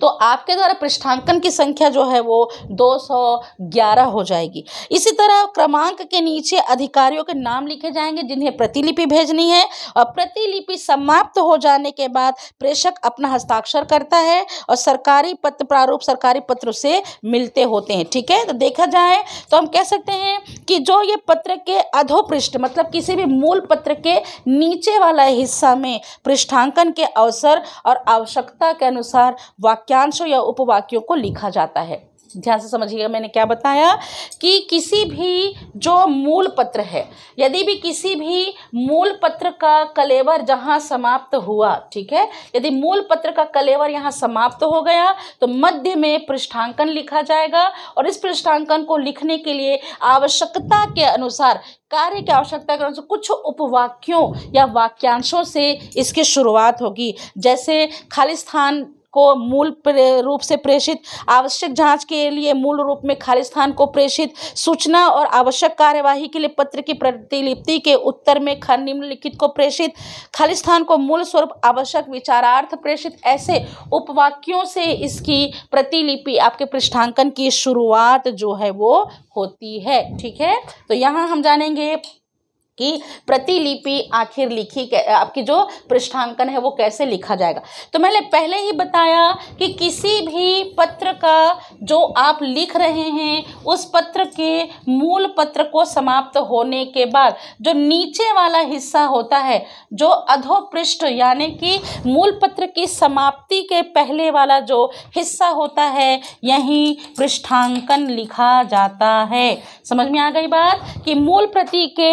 तो आपके द्वारा पृष्ठांकन की संख्या जो है वो 211 हो जाएगी इसी तरह क्रमांक के नीचे अधिकारियों के नाम लिखे जाएंगे जिन्हें प्रतिलिपि भेजनी है और प्रतिलिपि समाप्त हो जाने के बाद प्रेषक अपना हस्ताक्षर करता है और सरकारी पत्र प्रारूप सरकारी पत्र से मिलते होते हैं ठीक है तो देखा जाए तो हम कह सकते हैं कि जो ये पत्र के अधोपृष्ठ मतलब किसी भी मूल पत्र के नीचे वाला हिस्सा में पृष्ठांकन के अवसर और आवश्यकता के अनुसार वाक्यांशों या उपवाक्यों को लिखा जाता है ध्यान से समझिएगा मैंने क्या बताया कि किसी भी जो मूल पत्र है यदि भी किसी भी मूल पत्र का कलेवर जहाँ समाप्त हुआ ठीक है यदि मूल पत्र का कलेवर यहाँ समाप्त हो गया तो मध्य में पृष्ठांकन लिखा जाएगा और इस पृष्ठांकन को लिखने के लिए आवश्यकता के अनुसार कार्य की आवश्यकता के अनुसार कुछ उपवाक्यों या वाक्यांशों से इसकी शुरुआत होगी जैसे खालिस्थान को मूल रूप से प्रेषित आवश्यक जांच के लिए मूल रूप में खालिस्तान को प्रेषित सूचना और आवश्यक कार्यवाही के लिए पत्र की प्रतिलिप्ति के उत्तर में निम्नलिखित को प्रेषित खालिस्तान को मूल स्वरूप आवश्यक विचारार्थ प्रेषित ऐसे उपवाक्यों से इसकी प्रतिलिपि आपके पृष्ठांकन की शुरुआत जो है वो होती है ठीक है तो यहाँ हम जानेंगे की प्रतिलिपि आखिर लिखी आपकी जो पृष्ठांकन है वो कैसे लिखा जाएगा तो मैंने पहले ही बताया कि किसी भी पत्र का जो आप लिख रहे हैं उस पत्र के मूल पत्र को समाप्त होने के बाद जो नीचे वाला हिस्सा होता है जो अधोपृष्ठ यानी कि मूल पत्र की समाप्ति के पहले वाला जो हिस्सा होता है यही पृष्ठांकन लिखा जाता है समझ में आ गई बात कि मूल प्रति के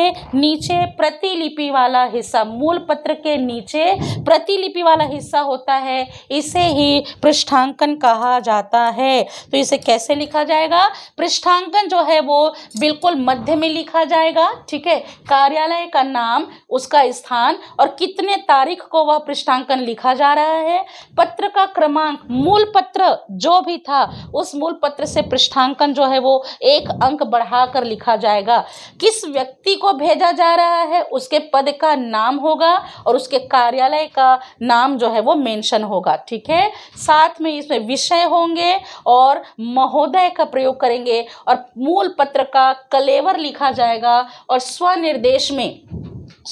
नीचे प्रतिलिपि वाला हिस्सा मूल पत्र के नीचे प्रतिलिपि वाला हिस्सा होता है इसे ही पृष्ठांकन कहा जाता है तो इसे कैसे लिखा जाएगा पृष्ठांकन जो है वो बिल्कुल मध्य में लिखा जाएगा ठीक है कार्यालय का नाम उसका स्थान और कितने तारीख को वह पृष्ठांकन लिखा जा रहा है पत्र का क्रमांक मूल पत्र जो भी था उस मूल पत्र से पृष्ठांकन जो है वो एक अंक बढ़ाकर लिखा जाएगा किस व्यक्ति को भेजा जा रहा है उसके पद का नाम होगा और उसके कार्यालय का नाम जो है वो मेंशन होगा ठीक है साथ में इसमें विषय होंगे और महोदय का प्रयोग करेंगे और मूल पत्र का कलेवर लिखा जाएगा और स्वनिर्देश में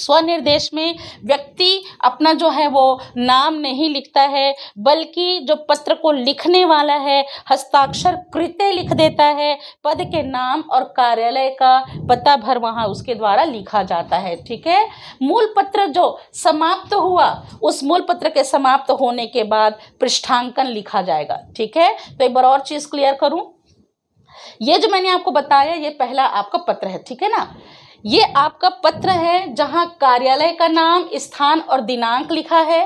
स्वनिर्देश में व्यक्ति अपना जो है वो नाम नहीं लिखता है बल्कि जो पत्र को लिखने वाला है हस्ताक्षर कृत्य लिख देता है पद के नाम और कार्यालय का पता भर वहाँ उसके द्वारा लिखा जाता है ठीक है मूल पत्र जो समाप्त हुआ उस मूल पत्र के समाप्त होने के बाद पृष्ठांकन लिखा जाएगा ठीक है तो एक बार और चीज़ क्लियर करूँ ये जो मैंने आपको बताया ये पहला आपका पत्र है ठीक है ना ये आपका पत्र है जहाँ कार्यालय का नाम स्थान और दिनांक लिखा है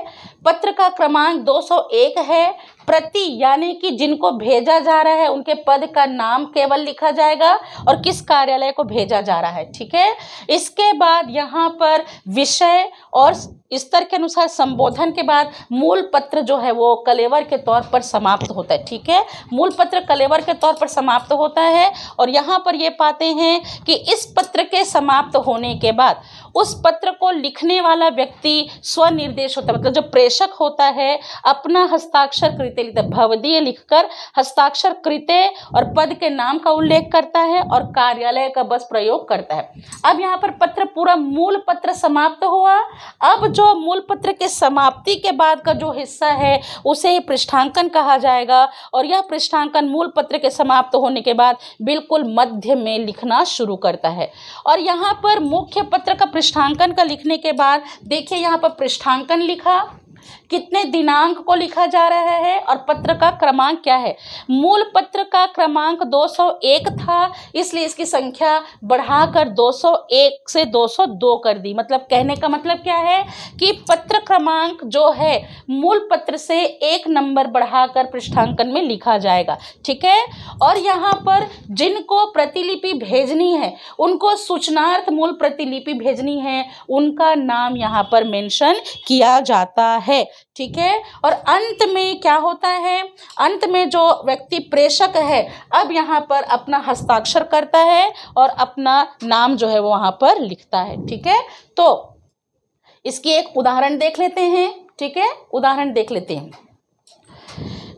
पत्र का क्रमांक 201 है प्रति यानी कि जिनको भेजा जा रहा है उनके पद का नाम केवल लिखा जाएगा और किस कार्यालय को भेजा जा रहा है ठीक है इसके बाद यहाँ पर विषय और स्तर के अनुसार संबोधन के बाद मूल पत्र जो है वो कलेवर के तौर पर समाप्त होता है ठीक है मूल पत्र कलेवर के तौर पर समाप्त होता है और यहाँ पर ये पाते हैं कि इस पत्र के समाप्त होने के बाद उस पत्र को लिखने वाला व्यक्ति स्वनिर्देश होता है मतलब जो प्रेषक होता है अपना हस्ताक्षर कृत्य लिखता है भवदीय लिखकर हस्ताक्षर कृत्य और पद के नाम का उल्लेख करता है और कार्यालय का बस प्रयोग करता है अब यहाँ पर पत्र पूरा मूल पत्र समाप्त हुआ अब जो जो मूल पत्र के समाप्ति के बाद का जो हिस्सा है उसे पृष्ठांकन कहा जाएगा और यह पृष्ठांकन मूल पत्र के समाप्त होने के बाद बिल्कुल मध्य में लिखना शुरू करता है और यहाँ पर मुख्य पत्र का पृष्ठांकन का लिखने के बाद देखिए यहाँ पर पृष्ठांकन लिखा कितने दिनांक को लिखा जा रहा है और पत्र का क्रमांक क्या है मूल पत्र का क्रमांक 201 था इसलिए इसकी संख्या बढ़ाकर 201 से 202 कर दी मतलब कहने का मतलब क्या है कि पत्र क्रमांक जो है मूल पत्र से एक नंबर बढ़ाकर पृष्ठांकन में लिखा जाएगा ठीक है और यहाँ पर जिनको प्रतिलिपि भेजनी है उनको सूचनार्थ मूल प्रतिलिपि भेजनी है उनका नाम यहाँ पर मेंशन किया जाता है ठीक है और अंत में क्या होता है अंत में जो व्यक्ति प्रेषक है अब यहाँ पर अपना हस्ताक्षर करता है और अपना नाम जो है वो वहाँ पर लिखता है ठीक है तो इसकी एक उदाहरण देख लेते हैं ठीक है उदाहरण देख लेते हैं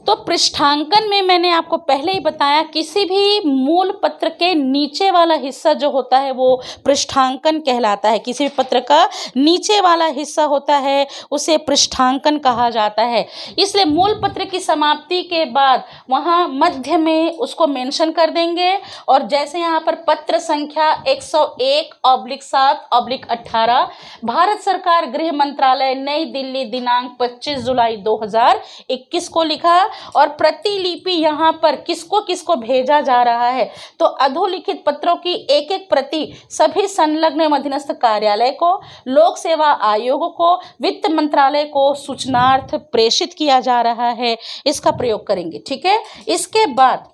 तो पृष्ठांकन में मैंने आपको पहले ही बताया किसी भी मूल पत्र के नीचे वाला हिस्सा जो होता है वो पृष्ठांकन कहलाता है किसी भी पत्र का नीचे वाला हिस्सा होता है उसे पृष्ठांकन कहा जाता है इसलिए मूल पत्र की समाप्ति के बाद वहाँ मध्य में उसको मेंशन कर देंगे और जैसे यहाँ पर पत्र संख्या 101 ऑब्लिक सात ऑब्लिक अट्ठारह भारत सरकार गृह मंत्रालय नई दिल्ली दिनांक पच्चीस जुलाई दो को लिखा और प्रतिलिपि यहाँ पर किसको किसको भेजा जा रहा है तो अधोलिखित पत्रों की एक एक प्रति सभी संलग्न मध्यस्थ कार्यालय को लोक सेवा आयोग को वित्त मंत्रालय को सूचनार्थ प्रेषित किया जा रहा है इसका प्रयोग करेंगे ठीक है इसके बाद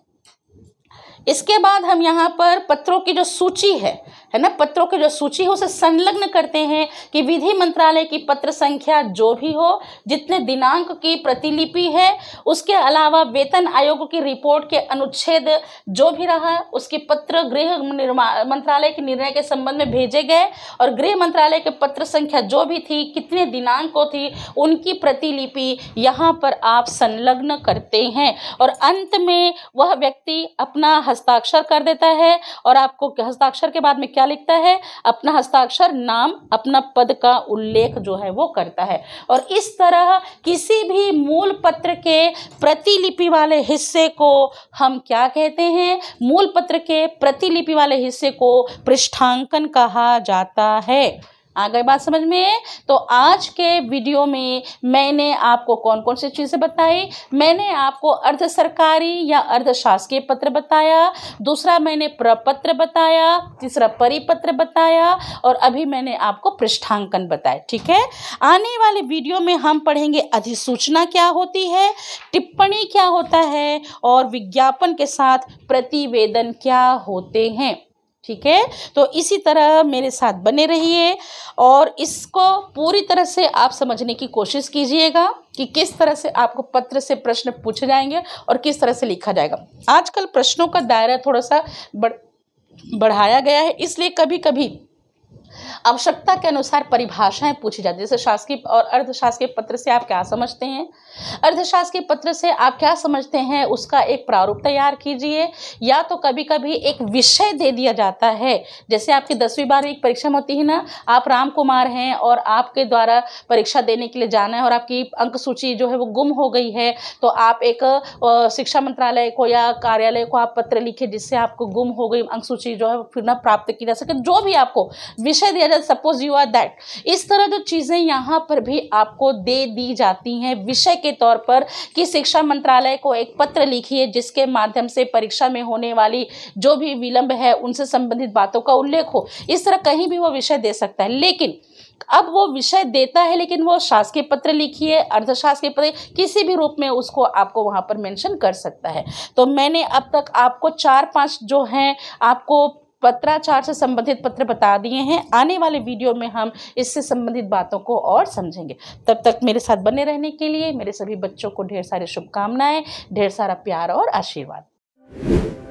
इसके बाद हम यहाँ पर पत्रों की जो सूची है है ना पत्रों की जो सूची हो उसे संलग्न करते हैं कि विधि मंत्रालय की पत्र संख्या जो भी हो जितने दिनांक की प्रतिलिपि है उसके अलावा वेतन आयोग की रिपोर्ट के अनुच्छेद जो भी रहा उसके पत्र गृह मंत्रालय के निर्णय के संबंध में भेजे गए और गृह मंत्रालय के पत्र संख्या जो भी थी कितने दिनांक को थी उनकी प्रतिलिपि यहाँ पर आप संलग्न करते हैं और अंत में वह व्यक्ति अपना हस्ताक्षर कर देता है और आपको हस्ताक्षर के बाद में क्या लिखता है अपना हस्ताक्षर नाम अपना पद का उल्लेख जो है वो करता है और इस तरह किसी भी मूल पत्र के प्रतिलिपि वाले हिस्से को हम क्या कहते हैं मूल पत्र के प्रतिलिपि वाले हिस्से को पृष्ठांकन कहा जाता है आ गई बात समझ में तो आज के वीडियो में मैंने आपको कौन कौन सी चीज़ें बताई मैंने आपको अर्ध सरकारी या अर्ध शासकीय पत्र बताया दूसरा मैंने प्रपत्र बताया तीसरा परिपत्र बताया और अभी मैंने आपको पृष्ठांकन बताया ठीक है आने वाले वीडियो में हम पढ़ेंगे अधिसूचना क्या होती है टिप्पणी क्या होता है और विज्ञापन के साथ प्रतिवेदन क्या होते हैं ठीक है तो इसी तरह मेरे साथ बने रहिए और इसको पूरी तरह से आप समझने की कोशिश कीजिएगा कि किस तरह से आपको पत्र से प्रश्न पूछे जाएंगे और किस तरह से लिखा जाएगा आजकल प्रश्नों का दायरा थोड़ा सा बढ़ बढ़ाया गया है इसलिए कभी कभी आवश्यकता के अनुसार परिभाषाएं पूछी जाती है जैसे शासकीय और अर्धशासकीय पत्र से आप क्या समझते हैं अर्धशासकीय पत्र से आप क्या समझते हैं उसका एक प्रारूप तैयार कीजिए या तो कभी कभी एक विषय दे दिया जाता है जैसे आपकी दसवीं बारहवीं की परीक्षा में होती है ना आप राम कुमार हैं और आपके द्वारा परीक्षा देने के लिए जाना है और आपकी अंक सूची जो है वो गुम हो गई है तो आप एक शिक्षा मंत्रालय को या कार्यालय को आप पत्र लिखे जिससे आपको गुम हो गई अंक सूची जो है फिर ना प्राप्त की जा सके जो भी आपको विषय दिया let suppose you are that इस तरह जो चीज़ें यहाँ पर भी आपको दे दी जाती हैं विषय के तौर पर कि शिक्षा मंत्रालय को एक पत्र लिखिए जिसके माध्यम से परीक्षा में होने वाली जो भी विलंब है उनसे संबंधित बातों का उल्लेख हो इस तरह कहीं भी वो विषय दे सकता है लेकिन अब वो विषय देता है लेकिन वो शासकीय पत्र लिखिए अर्धशासकीय पत्र किसी भी रूप में उसको आपको वहाँ पर मेंशन कर सकता है तो मैंने अब तक आपको चार पांच जो हैं आपको पत्राचार से संबंधित पत्र बता दिए हैं आने वाले वीडियो में हम इससे संबंधित बातों को और समझेंगे तब तक मेरे साथ बने रहने के लिए मेरे सभी बच्चों को ढेर सारी शुभकामनाएं ढेर सारा प्यार और आशीर्वाद